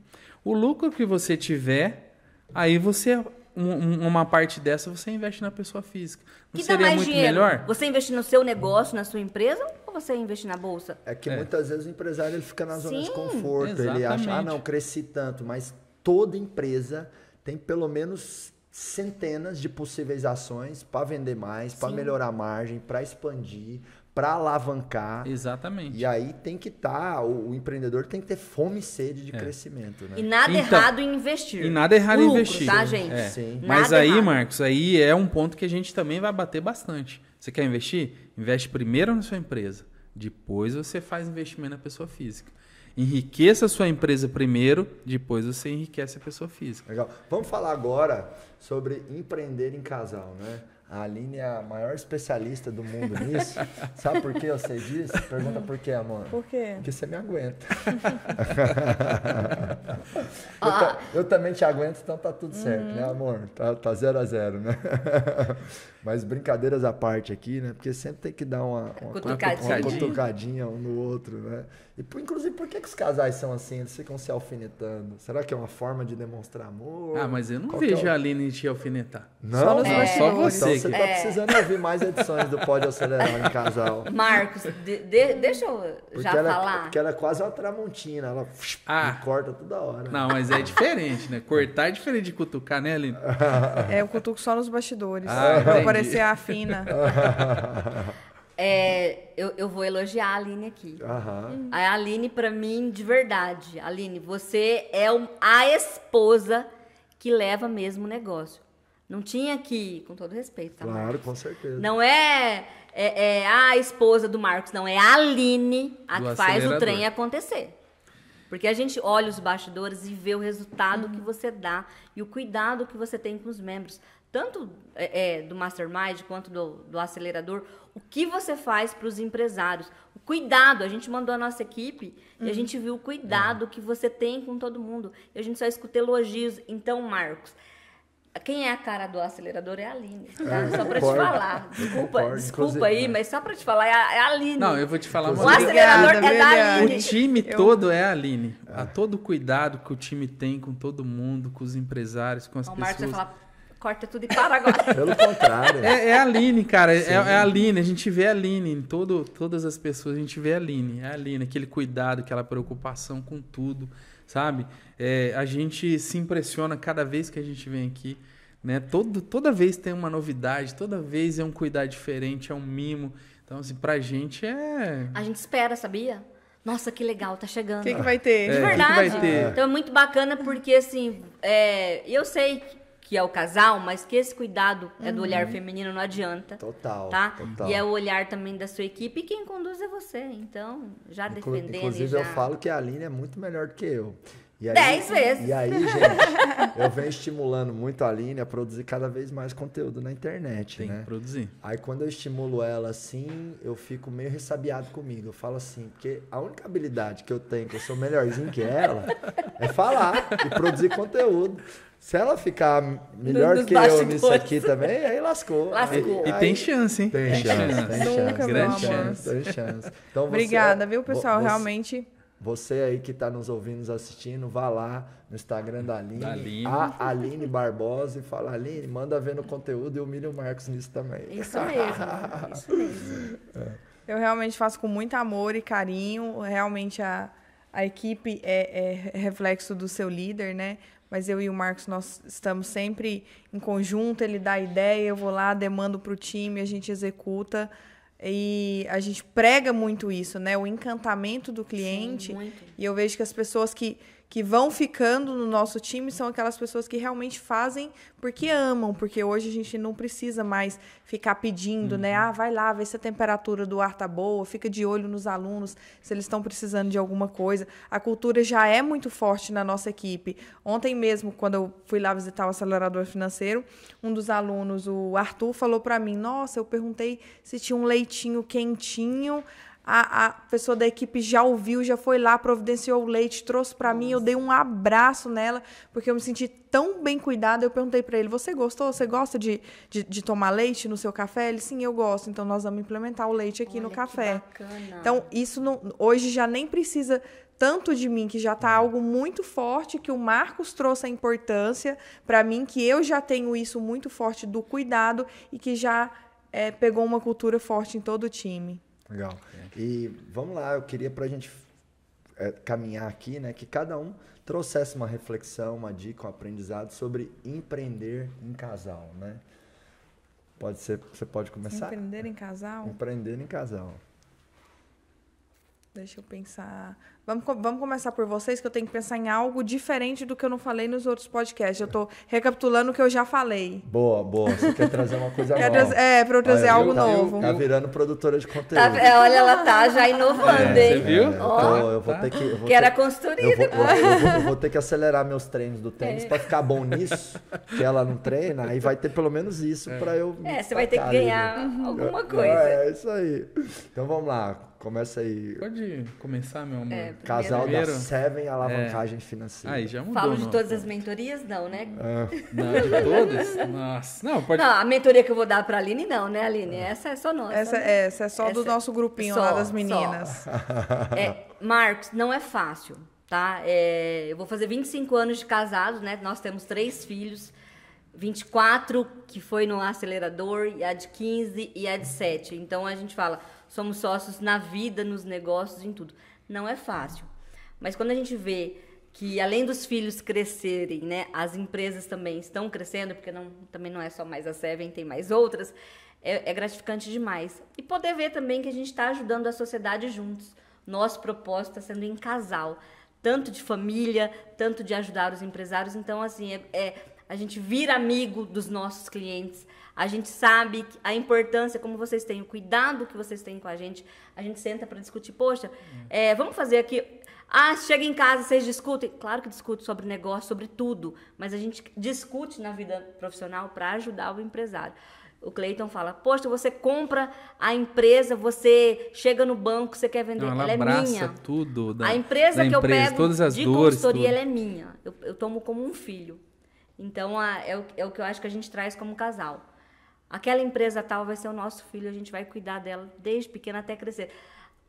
O lucro que você tiver, aí você um, uma parte dessa você investe na pessoa física. Não que seria muito dinheiro? melhor? Você investe no seu negócio, na sua empresa, ou você investe na bolsa? É que é. muitas vezes o empresário ele fica na zona Sim, de conforto. Exatamente. Ele acha, ah, não, cresci tanto. Mas toda empresa tem pelo menos centenas de possíveis ações para vender mais, para melhorar a margem, para expandir, para alavancar. Exatamente. E aí tem que estar, tá, o, o, empreendedor tem que ter fome e sede de é. crescimento, né? E nada então, errado em investir. E nada errado Lucro, em investir. tá, gente? É. Sim. Mas aí, errado. Marcos, aí é um ponto que a gente também vai bater bastante. Você quer investir? Investe primeiro na sua empresa. Depois você faz investimento na pessoa física. Enriqueça a sua empresa primeiro, depois você enriquece a pessoa física. Legal. Vamos falar agora sobre empreender em casal, né? A Aline é a maior especialista do mundo nisso. Sabe por que eu sei disso? Pergunta por quê, amor? Por quê? Porque você me aguenta. eu, ah. eu, também te aguento, então tá tudo certo, né, uhum. né, amor? Tá, tá zero a zero, né? Mas brincadeiras à parte aqui, né? Porque sempre tem que dar uma, uma, cutucadinha. uma cutucadinha um no outro, né? E, inclusive, por que, que os casais são assim? Eles ficam se alfinetando? Será que é uma forma de demonstrar amor? Ah, mas eu não Qual é vejo é o... a Aline te alfinetar. Não? Só, é. só então você. Então, você tá é. precisando ouvir mais edições do Pode Acelerar em Casal. Marcos, de, de, deixa eu porque já ela, é falar. Porque ela é quase uma tramontina. Ela ah. corta toda hora. Não, mas é diferente, né? Cortar é diferente de cutucar, né, Aline? é, eu cutuco só nos bastidores. Ah, por parecer a Fina. É, eu, eu, vou elogiar a Aline aqui. Uhum. A Aline, para mim, de verdade, Aline, você é um, a esposa que leva mesmo o negócio. Não tinha que, com todo respeito, tá? Claro, Marcos? com certeza. Não é, é, é, a esposa do Marcos, não. É a Aline a do que faz o trem acontecer. Porque a gente olha os bastidores e vê o resultado uhum. que você dá e o cuidado que você tem com os membros tanto é, é, do mastermind quanto do, do acelerador, o que você faz para os empresários. O cuidado, a gente mandou a nossa equipe uhum. e a uhum. gente viu o cuidado uhum. que você tem com todo mundo. E a gente só escuta elogios. Então, Marcos, quem é a cara do acelerador é a Aline, tá? É, só para te falar. Desculpa, concordo, desculpa aí, é. mas só para te falar, é a, é a Aline. Não, eu vou te falar uma O acelerador é da Aline. O time eu... todo é a Aline. A todo o cuidado que o time tem com todo mundo, com os empresários, com as o então, pessoas. Marcos vai falar, corta tudo e para agora. Pelo contrário. É, é a Aline, cara. É, é, a Aline. A gente vê a Aline em todo, todas as pessoas. A gente vê a Aline. É a Aline, aquele cuidado, aquela preocupação com tudo, sabe? É, a gente se impressiona cada vez que a gente vem aqui. Né? Todo, toda vez tem uma novidade, toda vez é um cuidar diferente, é um mimo. Então, assim, pra gente é. A gente espera, sabia? Nossa, que legal, tá chegando. O que, que vai ter? É, De é, verdade. Que que ter? Então é muito bacana porque, assim, é, eu sei que é o casal, mas que esse cuidado uhum. é do olhar uhum. feminino, não adianta. Total. Tá? Total. E é o olhar também da sua equipe e quem conduz é você. Então, já defendendo. Inclusive, já... eu falo que a Aline é muito melhor do que eu. E aí, Dez vezes. E aí, gente, eu venho estimulando muito a Aline a produzir cada vez mais conteúdo na internet, Tem né? que produzir. Aí quando eu estimulo ela assim, eu fico meio ressabiado comigo. Eu falo assim, porque a única habilidade que eu tenho, que eu sou melhorzinho que ela, é falar e produzir conteúdo. Se ela ficar melhor Nos que eu nisso aqui também, aí lascou. Lascou. E, e tem chance, hein? Tem, tem chance, chance. Tem chance. Nunca, tem chance, tem chance. Então, você, Obrigada, viu, pessoal? Você... Realmente você aí que está nos ouvindo, nos assistindo, vá lá no Instagram da Aline, da Aline. a Aline Barbosa, e fala, Aline, manda ver no conteúdo e humilha o Marcos nisso também. Isso mesmo, isso mesmo. É. Eu realmente faço com muito amor e carinho, realmente a, a equipe é, é reflexo do seu líder, né? mas eu e o Marcos nós estamos sempre em conjunto, ele dá ideia, eu vou lá, demando para o time, a gente executa. E a gente prega muito isso, né? O encantamento do cliente. Sim, e eu vejo que as pessoas que que vão ficando no nosso time são aquelas pessoas que realmente fazem porque amam, porque hoje a gente não precisa mais ficar pedindo, né? uhum. né? Ah, vai lá, vê se a temperatura do ar tá boa, fica de olho nos alunos, se eles estão precisando de alguma coisa. A cultura já é muito forte na nossa equipe. Ontem mesmo, quando eu fui lá visitar o acelerador financeiro, um dos alunos, o Arthur, falou para mim: "Nossa, eu perguntei se tinha um leitinho quentinho" a, a pessoa da equipe já ouviu, já foi lá, providenciou o leite, trouxe para mim, eu dei um abraço nela, porque eu me senti tão bem cuidada. Eu perguntei para ele: Você gostou? Você gosta de, de, de, tomar leite no seu café? Ele: Sim, eu gosto. Então nós vamos implementar o leite aqui Olha, no café. Então isso não, hoje já nem precisa tanto de mim que já está é. algo muito forte que o Marcos trouxe a importância para mim que eu já tenho isso muito forte do cuidado e que já é, pegou uma cultura forte em todo o time. Legal. É. E vamos lá, eu queria para a gente é, caminhar aqui, né, que cada um trouxesse uma reflexão, uma dica, um aprendizado sobre empreender em casal, né? Pode ser, você pode começar. Empreender em casal. Empreender em casal. Deixa eu pensar. Vamos, vamos começar por vocês, que eu tenho que pensar em algo diferente do que eu não falei nos outros podcasts. Eu estou recapitulando o que eu já falei. Boa, boa. Você quer trazer uma coisa nova. É, para eu trazer algo tá, novo. Tá virando produtora de conteúdo. Tá, é, olha, ela tá já inovando, é, hein? Você viu? É, eu, então, eu vou ter que... Eu vou que ter, era construída. Eu vou, eu, vou, eu vou, ter que acelerar meus treinos do tênis é. para ficar bom nisso, que ela não treina, e vai ter pelo menos isso para eu... É, você vai ter que ganhar ali. Né? alguma coisa. É, é, isso aí. Então vamos lá. Começa aí. Pode começar, meu amor. É, primeiro. Casal primeiro. da Seven é. Alavancagem é. Financeira. Aí já mudou. Falo de todas as mentorias, não, né? É. Não, de todas? Nossa. Não, pode... não, a mentoria que eu vou dar para a Aline, não, né, Aline? É. Essa é só nossa. Essa, né? É, essa é só essa... do nosso grupinho só, lá das meninas. é, Marcos, não é fácil, tá? É, eu vou fazer 25 anos de casado, né? Nós temos três filhos. 24 que foi no acelerador, e a de 15 e a de 7. Então a gente fala, somos sócios na vida, nos negócios, em tudo não é fácil. Mas quando a gente vê que além dos filhos crescerem, né, as empresas também estão crescendo, porque não, também não é só mais a Seven, tem mais outras, é, é gratificante demais. E poder ver também que a gente está ajudando a sociedade juntos. Nosso propósito está sendo em casal, tanto de família, tanto de ajudar os empresários. Então, assim, é, é a gente vira amigo dos nossos clientes, a gente sabe a importância, como vocês têm, o cuidado que vocês têm com a gente. A gente senta para discutir. Poxa, é, vamos fazer aqui. Ah, chega em casa, vocês discutem. Claro que discute sobre negócio, sobre tudo. Mas a gente discute na vida profissional para ajudar o empresário. O Cleiton fala: Poxa, você compra a empresa, você chega no banco, você quer vender, ela, ela é minha. tudo. Da, a empresa da que eu pego de dores, consultoria, tudo. ela é minha. Eu, eu tomo como um filho. Então, a, é, o, é o que eu acho que a gente traz como casal. Aquela empresa tal vai ser o nosso filho, a gente vai cuidar dela desde pequena até crescer.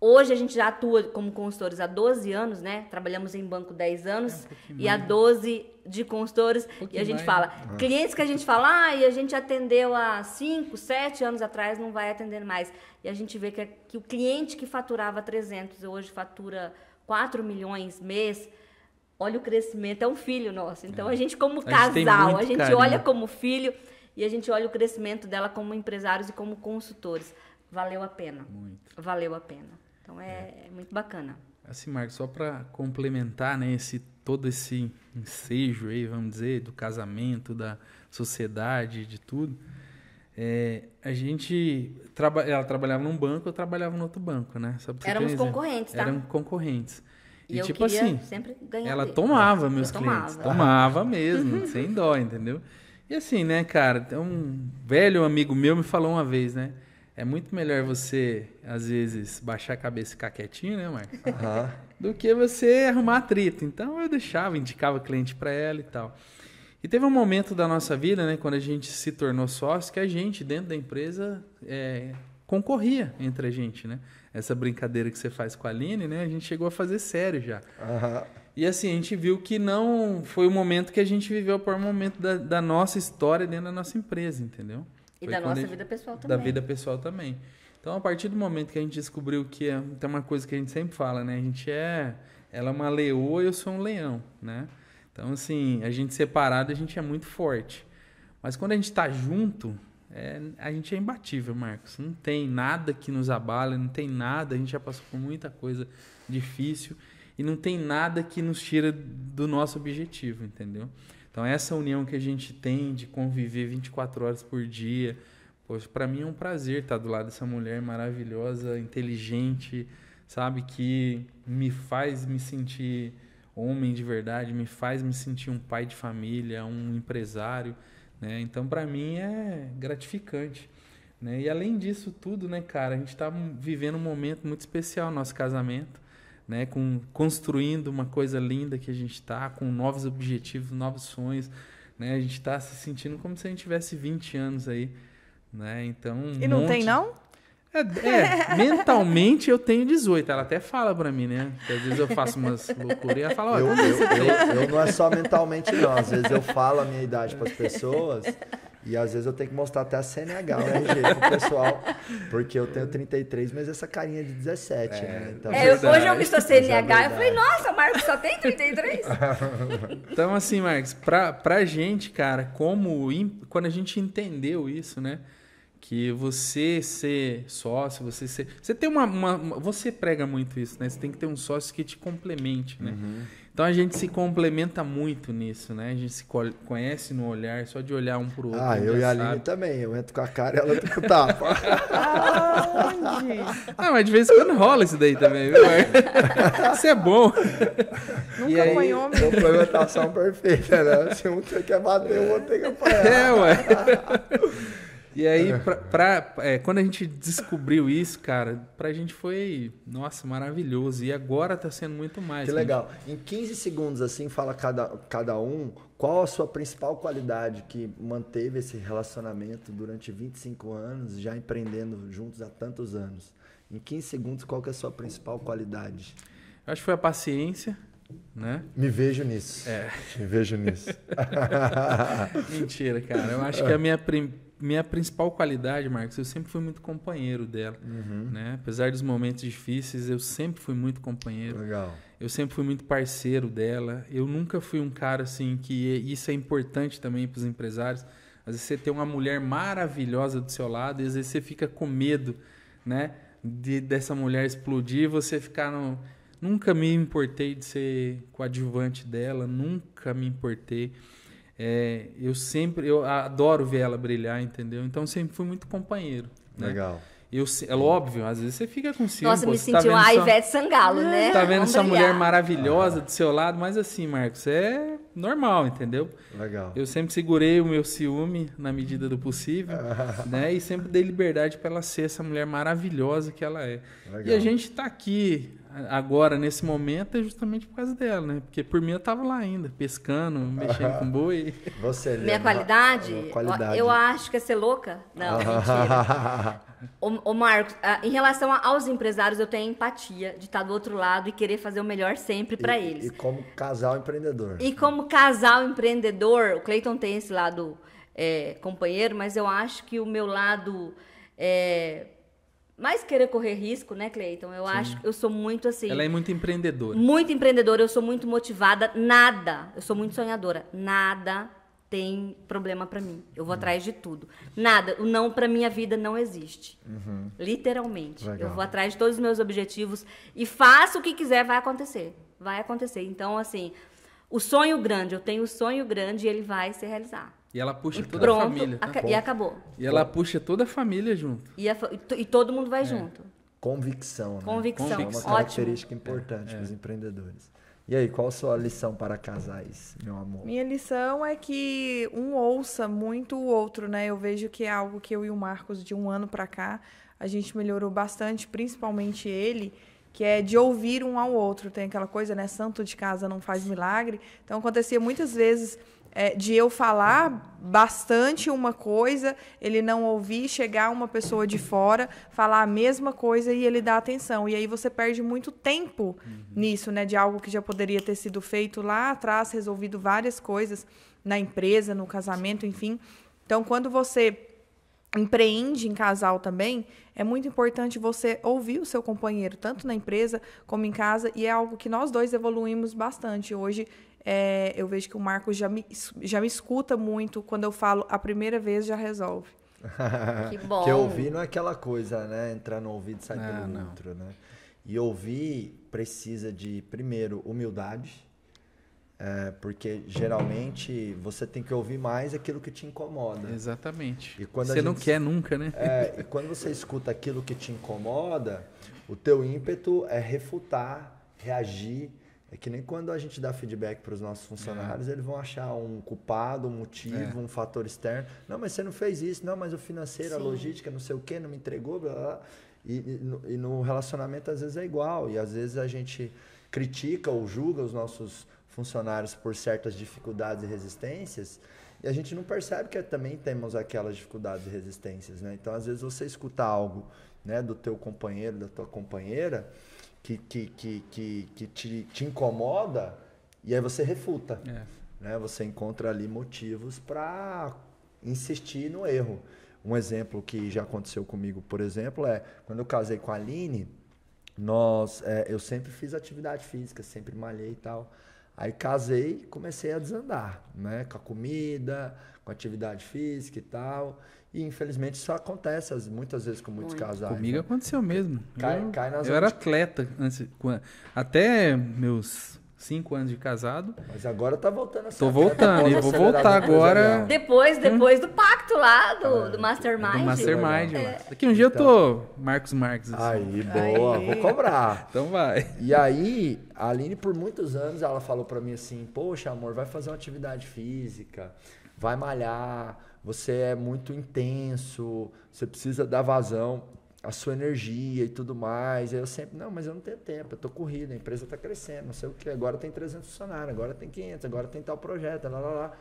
Hoje a gente já atua como consultores há 12 anos, né? Trabalhamos em banco 10 anos é, um e há 12 né? de consultores. Um e a gente fala, né? é. clientes que a gente fala, ah, e a gente atendeu há 5, 7 anos atrás, não vai atender mais. E a gente vê que, é, que o cliente que faturava 300 hoje fatura 4 milhões mês. Olha o crescimento, é um filho nosso. Então é. a gente, como casal, a gente, a gente olha como filho e a gente olha o crescimento dela como empresários e como consultores. Valeu a pena. Muito. Valeu a pena. Então é, é. é muito bacana. Assim, Marcos, só para complementar, né, esse todo esse ensejo aí, vamos dizer, do casamento, da sociedade, de tudo. É, a gente traba, ela trabalhava num banco, eu trabalhava no outro banco, né? Só pra Éramos concorrentes, tá? Éramos concorrentes. E, e tipo assim, ela tomava meus clientes, tomava, tomava mesmo, sem dó, entendeu? E assim, né, cara, um velho amigo meu me falou uma vez, né? É muito melhor você, às vezes, baixar a cabeça e ficar quietinho, né, Marcos? Uhum. Do que você arrumar atrito. Então eu deixava, indicava cliente para ela e tal. E teve um momento da nossa vida, né, quando a gente se tornou sócio, que a gente, dentro da empresa, é, concorria entre a gente, né? Essa brincadeira que você faz com a Aline, né? A gente chegou a fazer sério já. Uhum. E assim, a gente viu que não foi o momento que a gente viveu, o pior momento da, da nossa história dentro da nossa empresa, entendeu? E foi da nossa gente, vida pessoal também. Da vida pessoal também. Então, a partir do momento que a gente descobriu que é, tem uma coisa que a gente sempre fala, né? A gente é. Ela é uma leoa e eu sou um leão, né? Então, assim, a gente separado, a gente é muito forte. Mas quando a gente está junto, é, a gente é imbatível, Marcos. Não tem nada que nos abala, não tem nada. A gente já passou por muita coisa difícil e não tem nada que nos tira do nosso objetivo, entendeu? Então, essa união que a gente tem de conviver 24 horas por dia, poxa, para mim é um prazer estar tá do lado dessa mulher maravilhosa, inteligente, sabe? Que me faz me sentir homem de verdade, me faz me sentir um pai de família, um empresário, né? Então, para mim é gratificante. Né? E além disso tudo, né, cara, a gente está vivendo um momento muito especial no nosso casamento né? Com construindo uma coisa linda que a gente está, com novos objetivos, novos sonhos, né? A gente está se sentindo como se a gente tivesse 20 anos aí, né? Então um e não monte... tem não? É, é mentalmente eu tenho 18. Ela até fala para mim, né? Porque às vezes eu faço umas loucuras e ela fala, Eu, eu, eu, eu, não é só mentalmente, não. Às vezes eu falo a minha idade para as pessoas e às vezes eu tenho que mostrar até a CNH, o RG pro pessoal, porque eu tenho 33, mas essa carinha é de 17, é, né? Então, é, hoje eu visto a CNH, é eu falei, nossa, Marcos só tem 33? então, assim, Marcos, pra, pra gente, cara, como quando a gente entendeu isso, né? Que você ser sócio, você ser. Você tem uma, uma. você prega muito isso, né? Você tem que ter um sócio que te complemente, né? Uhum. Então a gente se complementa muito nisso, né? A gente se conhece no olhar, só de olhar um pro outro. Ah, eu e a Aline também. Eu entro com a cara e ela entra com o tapa. ah, mas de vez em quando rola isso daí também, viu? isso é bom. Nunca e aí, foi homem. Complementação tá perfeita, né? Se um quer bater, o outro tem que apanhar. É, ué. E aí, é. pra, pra é, quando a gente descobriu isso, cara, pra gente foi, nossa, maravilhoso. E agora tá sendo muito mais. Que né? legal. Em 15 segundos, assim, fala cada, cada um qual a sua principal qualidade que manteve esse relacionamento durante 25 anos, já empreendendo juntos há tantos anos. Em 15 segundos, qual que é a sua principal qualidade? Eu acho que foi a paciência. Né? Me vejo nisso. É. Me vejo nisso. Mentira, cara. Eu acho que a minha prim minha principal qualidade, Marcos, eu sempre fui muito companheiro dela. Uhum. Né? Apesar dos momentos difíceis, eu sempre fui muito companheiro. Legal. Eu sempre fui muito parceiro dela. Eu nunca fui um cara assim que. Isso é importante também para os empresários. Às vezes você tem uma mulher maravilhosa do seu lado e às vezes você fica com medo, né? De, dessa mulher explodir e você ficar no. Nunca me importei de ser coadjuvante dela, nunca me importei. É, eu sempre, eu adoro ver ela brilhar, entendeu? Então sempre fui muito companheiro. Né? Legal. Eu, é óbvio, às vezes você fica com ciúme. Nossa, pô, me tá sentiu tá a Ivete Sangalo, né? Tá vendo Vamos essa brilhar. mulher maravilhosa ah. do seu lado, mas assim, Marcos, é normal, entendeu? Legal. Eu sempre segurei o meu ciúme na medida do possível, né? E sempre dei liberdade para ela ser essa mulher maravilhosa que ela é. Legal. E a gente tá aqui agora, nesse momento, é justamente por causa dela, né? Porque por mim eu tava lá ainda, pescando, mexendo com boi. Você é Minha qualidade? É qualidade? Eu acho que é ser louca. Não, ah. mentira. o, Marcos, ah, em relação aos empresários, eu tenho empatia de estar do outro lado e querer fazer o melhor sempre para eles. E como casal empreendedor. E como casal empreendedor, o Cleiton tem esse lado é, companheiro, mas eu acho que o meu lado... É, mais querer correr risco, né, Cleiton? Eu Sim. acho, eu sou muito assim. Ela é muito empreendedora. Muito empreendedora, eu sou muito motivada, nada. Eu sou muito sonhadora, nada tem problema para mim. Eu vou hum. atrás de tudo. Nada, o não para minha vida não existe. Uhum. Literalmente. Legal. Eu vou atrás de todos os meus objetivos e faço o que quiser, vai acontecer. Vai acontecer. Então, assim, o sonho grande, eu tenho o sonho grande e ele vai se realizar. E ela puxa toda Pronto, a família. Aca tá e acabou. E ela puxa toda a família junto. E, a, e todo mundo vai é. junto. Convicção, né? Convicção. Convicção. É uma Ótimo. característica é. importante é. para os empreendedores. E aí, qual a sua lição para casais, meu amor? Minha lição é que um ouça muito o outro, né? Eu vejo que é algo que eu e o Marcos, de um ano para cá, a gente melhorou bastante, principalmente ele que é de ouvir um ao outro. Tem aquela coisa, né? Santo de casa não faz milagre. Então acontecia muitas vezes é, de eu falar bastante uma coisa, ele não ouvir, chegar uma pessoa de fora, falar a mesma coisa e ele dar atenção. E aí você perde muito tempo uhum. nisso, né? De algo que já poderia ter sido feito lá atrás, resolvido várias coisas na empresa, no casamento, enfim. Então, quando você empreende em casal também, é muito importante você ouvir o seu companheiro, tanto na empresa como em casa, e é algo que nós dois evoluímos bastante. Hoje é, eu vejo que o Marcos já me, já me escuta muito. Quando eu falo a primeira vez, já resolve. que bom. Porque ouvir não é aquela coisa, né? Entrar no ouvido e sair não, ah, pelo não. outro, né? E ouvir precisa de, primeiro, humildade. É, porque geralmente você tem que ouvir mais aquilo que te incomoda. Exatamente. E quando você gente, não quer nunca, né? É, e quando você escuta aquilo que te incomoda, o teu ímpeto é refutar, reagir, é que nem quando a gente dá feedback para os nossos funcionários, é. eles vão achar um culpado, um motivo, é. um fator externo. Não, mas você não fez isso, não, mas o financeiro, Sim. a logística, não sei o quê, não me entregou, blá, blá. E, e, no, e no relacionamento, às vezes, é igual. E às vezes a gente critica ou julga os nossos funcionários por certas dificuldades e resistências, e a gente não percebe que também temos aquelas dificuldades e resistências, né? Então, às vezes você escuta algo, né, do teu companheiro, da tua companheira, que, que, que, que, que te, te incomoda e aí você refuta. É. Né? Você encontra ali motivos para insistir no erro. Um exemplo que já aconteceu comigo, por exemplo, é quando eu casei com a Aline, nós, é, eu sempre fiz atividade física, sempre malhei e tal. Aí casei, comecei a desandar, né? Com a comida, com a atividade física e tal. E infelizmente isso acontece muitas vezes com muitos casais. Né? Comigo né? aconteceu mesmo. Cai, eu, cai nas eu era atleta antes, até meus cinco anos de casado. Mas agora tá voltando a ser. Tô voltando e vou voltar agora. Depois, depois do pacto lá do, é, do Mastermind. Do Mastermind. É. Daqui um dia então, eu tô então. Marcos Marques. Assim. Aí, boa, aí. vou cobrar. Então vai. E aí, a Aline por muitos anos ela falou para mim assim: "Poxa, amor, vai fazer uma atividade física, vai malhar, você é muito intenso, você precisa dar vazão à sua energia e tudo mais. Aí eu sempre, não, mas eu não tenho tempo, eu tô corrido, a empresa está crescendo, não sei o que, agora tem 300 funcionários, agora tem 500, agora tem tal projeto, lá, lá, lá.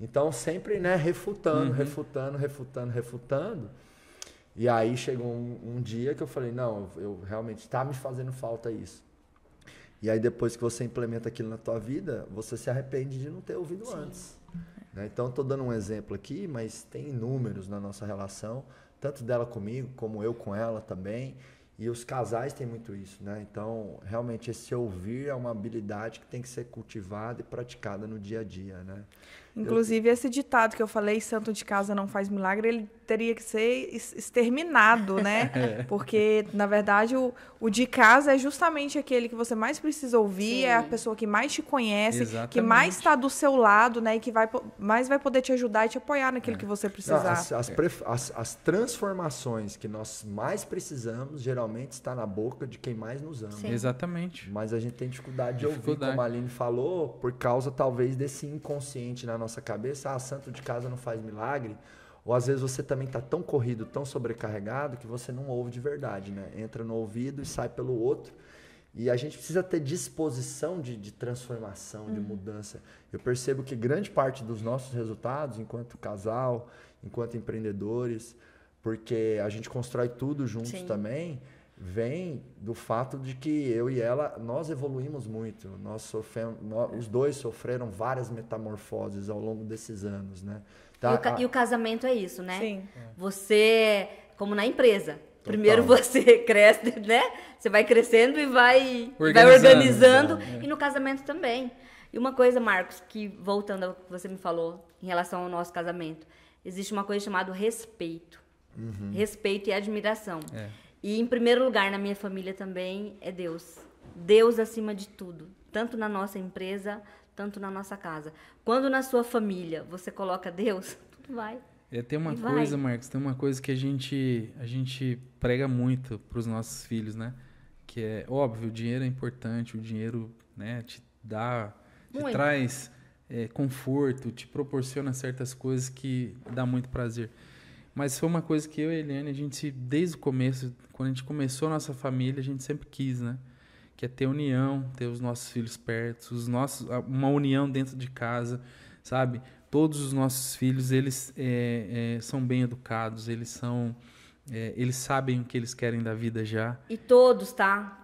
Então, sempre, né, refutando, uhum. refutando, refutando, refutando. E aí chegou um, um, dia que eu falei, não, eu realmente está me fazendo falta isso. E aí depois que você implementa aquilo na tua vida, você se arrepende de não ter ouvido Sim. antes. Né? Então, estou dando um exemplo aqui, mas tem inúmeros na nossa relação, tanto dela comigo, como eu com ela também. E os casais têm muito isso, né? Então, realmente, esse ouvir é uma habilidade que tem que ser cultivada e praticada no dia a dia, né? Inclusive, eu... esse ditado que eu falei, santo de casa não faz milagre, ele teria que ser exterminado, né? Porque, na verdade, o, o de casa é justamente aquele que você mais precisa ouvir, Sim. é a pessoa que mais te conhece, Exatamente. que mais está do seu lado, né? E que vai, mais vai poder te ajudar e te apoiar naquilo é. que você precisar. As, as, as, as, transformações que nós mais precisamos, geralmente, está na boca de quem mais nos ama. Sim. Exatamente. Mas a gente tem dificuldade de dificuldade. ouvir, como a Aline falou, por causa, talvez, desse inconsciente na nossa cabeça. Ah, santo de casa não faz milagre ou às vezes você também está tão corrido, tão sobrecarregado, que você não ouve de verdade, né? Entra no ouvido e sai pelo outro. E a gente precisa ter disposição de, de transformação, de uhum. mudança. Eu percebo que grande parte dos nossos resultados, enquanto casal, enquanto empreendedores, porque a gente constrói tudo juntos Sim. também, vem do fato de que eu e ela, nós evoluímos muito. Nós sofremos, nós, os dois sofreram várias metamorfoses ao longo desses anos, né? Tá, e, o, e o casamento é isso, né? Sim. Você, como na empresa, Primeiro você cresce, né? Você vai crescendo e vai organizando. Vai organizando é. E no casamento também. E uma coisa, Marcos, que voltando ao que você me falou em relação ao nosso casamento, existe uma coisa chamada respeito. Uhum. Respeito e admiração. É. E em primeiro lugar na minha família também é Deus. Deus acima de tudo. Tanto na nossa empresa, tanto na nossa casa. Quando na sua família você coloca Deus, tudo vai. É, tem uma e coisa, vai. Marcos, tem uma coisa que a gente, a gente prega muito para os nossos filhos, né? Que é óbvio, o dinheiro é importante, o dinheiro né, te dá, muito. te traz é, conforto, te proporciona certas coisas que dá muito prazer. Mas foi uma coisa que eu e a Eliane, a gente, desde o começo, quando a gente começou a nossa família, a gente sempre quis, né? que é ter união, ter os nossos filhos perto, os nossos, uma união dentro de casa, sabe? Todos os nossos filhos eles é, é, são bem educados, eles são, é, eles sabem o que eles querem da vida já. E todos, tá?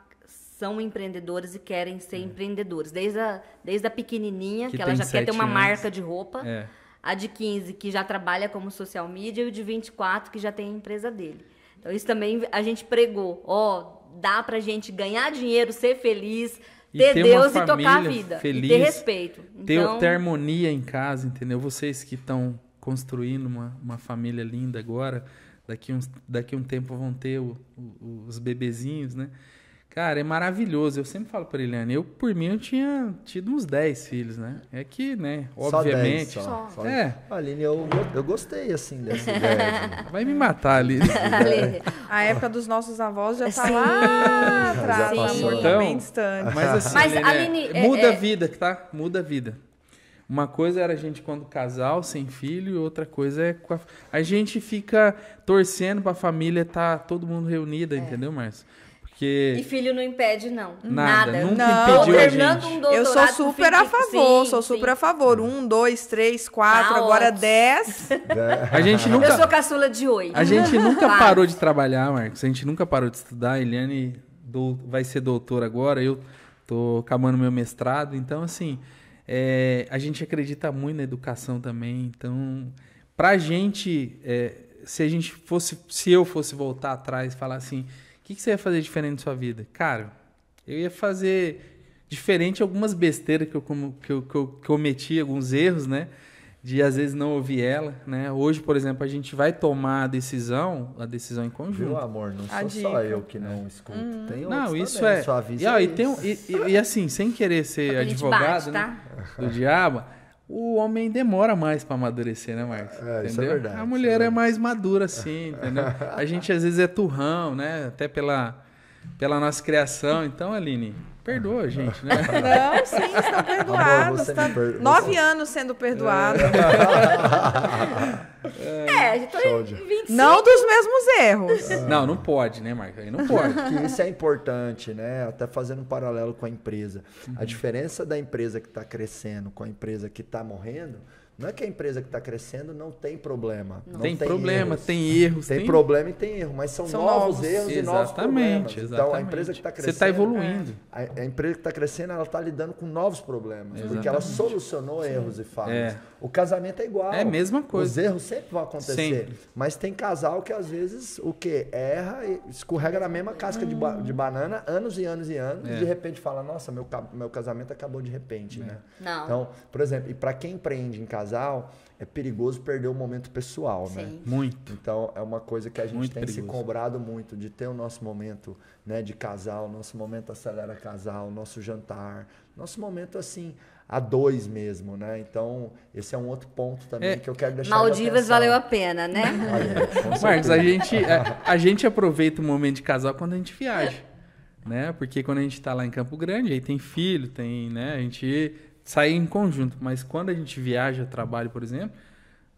são empreendedores e querem ser é. empreendedores. Desde a, desde a pequenininha, que, que ela já quer ter uma anos. marca de roupa, é. a de 15, que já trabalha como social media, e o de 24, que já tem a empresa dele. Então, isso também a gente pregou. Ó, dá pra gente ganhar dinheiro, ser feliz, ter, ter Deus e tocar a vida. Feliz, ter respeito. Então... Ter, ter, harmonia em casa, entendeu? Vocês que estão construindo uma, uma família linda agora, daqui, uns, daqui um tempo vão ter o, o, os bebezinhos, né? Cara, é maravilhoso. Eu sempre falo pra Eliane, eu por mim eu tinha tido uns 10 filhos, né? É que, né, obviamente. Só 10, só. É. Aline, eu, eu gostei assim dessa ideia. Vai me matar Aline. A época dos nossos avós já tá lá atrás, já passou, tá então, bem distante. Mas assim, mas, Aline, Aline é, é, muda é a vida, tá? Muda a vida. Uma coisa era a gente quando casal, sem filho, e outra coisa é a... a gente fica torcendo para a família estar tá todo mundo reunida, é. entendeu, Márcio? Porque. E filho não impede, não. Nada. Nunca não. impediu a gente. Um eu sou super a favor, sim, sou super a favor. Um, dois, três, quatro, tá agora ótimo. dez. a gente nunca. Eu sou caçula de oito. A gente nunca claro. parou de trabalhar, Marcos. A gente nunca parou de estudar. A Eliane do... vai ser doutora agora. Eu tô acabando meu mestrado. Então, assim, é... a gente acredita muito na educação também. Então, pra gente, é... se a gente fosse. Se eu fosse voltar atrás e falar assim que, que você ia fazer diferente na sua vida? Cara, eu ia fazer diferente algumas besteiras que eu, que, eu, que eu cometi, alguns erros, né? De às vezes não ouvir ela, né? Hoje, por exemplo, a gente vai tomar a decisão, a decisão em conjunto. Meu amor, não sou só eu que não é. escuto. Hum. Tem não, isso também, é. Sua e, ó, é e, tem, e, e, assim, sem querer ser advogado bate, né? tá? do diabo o homem demora mais para amadurecer, né, Marcos? É, é entendeu? É, é verdade, a mulher é, é, mais madura, assim, entendeu? A gente às vezes é turrão, né? Até pela pela nossa criação. Então, Aline, perdoa a gente, né? Não, sim, estão perdoados. tá... per... Nove você... anos sendo perdoado. É, é tô 25. Tá não dos mesmos erros. É. Não, não pode, né, Marco? Aí não pode. isso é importante, né? Até fazendo um paralelo com a empresa. Uhum. A diferença da empresa que está crescendo com a empresa que está morrendo não é que a empresa que está crescendo não tem problema. Não. Não tem, tem, problema, erros. tem erros. Tem, tem, problema e tem erro, mas são, são novos, novos, erros e novos problemas. Exatamente. Então a empresa que está tá crescendo. Você está evoluindo. É, a, a, empresa que está crescendo, ela está lidando com novos problemas. Exatamente. Porque ela solucionou Sim. erros e é. falhas. É. O casamento é igual. É a mesma coisa. Os erros sempre vão acontecer. Sempre. Mas tem casal que às vezes o que Erra e escorrega na mesma casca hum. de, ba hum. de, banana anos e anos e anos é. e de é. repente fala: "Nossa, meu meu casamento acabou de repente", é. né? Não. Então, por exemplo, e para quem empreende em casal, é perigoso perder o momento pessoal, né? Sim. né? Muito. Então, é uma coisa que a gente muito tem perigoso. se cobrado muito de ter o nosso momento, né, de casal, nosso momento acelera casal, nosso jantar, nosso momento assim, a dois mesmo, né? Então, esse é um outro ponto também é. que eu quero deixar. Maldivas valeu a pena, né? Ah, é, Marcos, a gente, a, é, a, gente aproveita o momento de casal quando a gente viaja, né? Porque quando a gente está lá em Campo Grande, aí tem filho, tem, né? A gente sai em conjunto, mas quando a gente viaja, trabalho, por exemplo,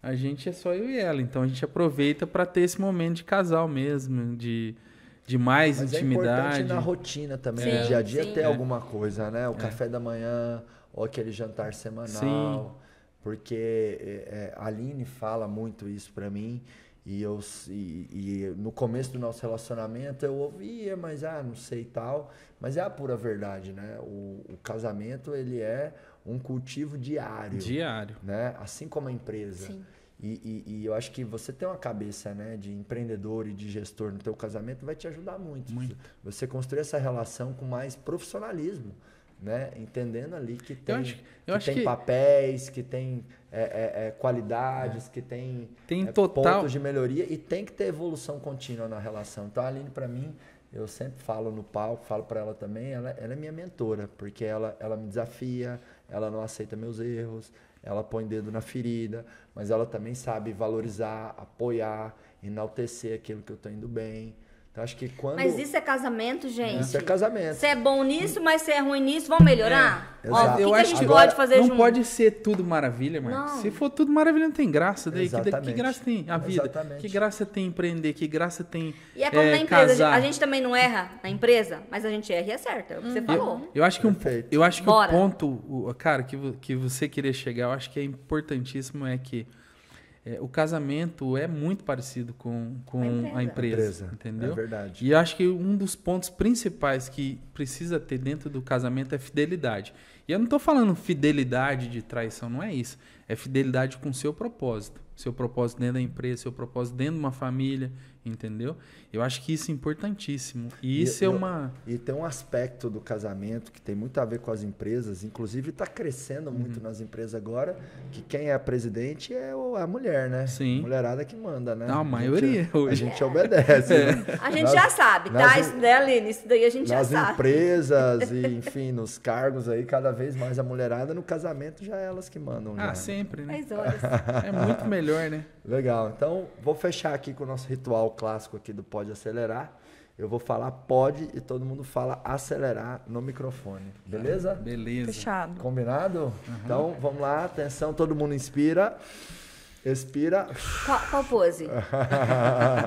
a gente é só eu e ela. Então, a gente aproveita para ter esse momento de casal mesmo, de de mais Mas é intimidade. É importante na rotina também, sim, no dia a dia sim. ter é. alguma coisa, né? O é. café da manhã, ou aquele jantar semanal. Sim. Porque é, a Aline fala muito isso para mim. E, eu, e, e, no começo do nosso relacionamento eu ouvia, mas ah, não sei e tal. Mas é a pura verdade, né? O, o, casamento, ele é um cultivo diário. Diário. Né? Assim como a empresa. Sim. E, e, e, eu acho que você ter uma cabeça né, de empreendedor e de gestor no teu casamento vai te ajudar muito. muito. Você construir essa relação com mais profissionalismo né? Entendendo ali que tem, acho, que tem que... papéis, que tem é, é, é, qualidades, é. que tem, tem é, total... pontos de melhoria e tem que ter evolução contínua na relação. Então, a Aline, para mim, eu sempre falo no palco, falo para ela também, ela, ela, é minha mentora, porque ela, ela me desafia, ela não aceita meus erros, ela põe dedo na ferida, mas ela também sabe valorizar, apoiar, enaltecer aquilo que eu estou indo bem. Então acho que quando. Mas isso é casamento, gente. Isso é casamento. Você é bom nisso, mas você é ruim nisso, vamos melhorar? É, Ó, o que, eu que a gente que pode fazer não junto? Não pode ser tudo maravilha, Marcos. Se for tudo maravilha, não tem graça. Daí, que, que, graça tem a vida? Exatamente. Que graça tem empreender? Que graça tem. E é como é, na empresa. Casar. A gente também não erra na empresa, mas a gente erra e acerta. É, é o que hum. você falou. Eu, eu acho que, um, eu acho que o ponto, cara, que, que você queria chegar, eu acho que é importantíssimo é que é, o casamento é muito parecido com, com a empresa. A empresa, empresa. Entendeu? É verdade. E eu acho que um dos pontos principais que precisa ter dentro do casamento é fidelidade. E eu não estou falando fidelidade de traição, não é isso. É fidelidade com o seu propósito seu propósito dentro da empresa, seu propósito dentro de uma família, entendeu? Eu acho que isso é importantíssimo. E, e isso é uma. E tem um aspecto do casamento que tem muito a ver com as empresas, inclusive está crescendo uhum. muito uhum. nas empresas agora, que quem é presidente é a mulher, né? Sim. A mulherada que manda, né? Não, ah, a maioria a gente, é, hoje. Né? É. A gente obedece. É. Né? A gente nas, já sabe, tá? Isso, né, Aline? Isso daí a gente já sabe. Nas empresas e, enfim, nos cargos aí, cada vez mais a mulherada, no casamento já é elas que mandam. Ah, já. Né? sempre, né? Mas olha, é muito melhor melhor, né? Legal. Então, vou fechar aqui com o nosso ritual clássico aqui do Pode Acelerar. Eu vou falar pode e todo mundo fala acelerar no microfone. Beleza? Beleza. Fechado. Combinado? Uhum. Então, vamos lá. Atenção, todo mundo inspira. Inspira. Respira. Qual, qual pose?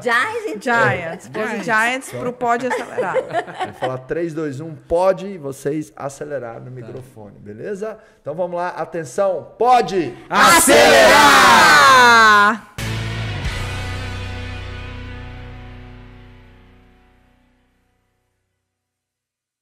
Giants? Giants. Pose Giants, Giants pro pode acelerar. Vou falar 3, 2, 1, pode vocês acelerar no tá. microfone, beleza? Então vamos lá, atenção, pode acelerar! acelerar!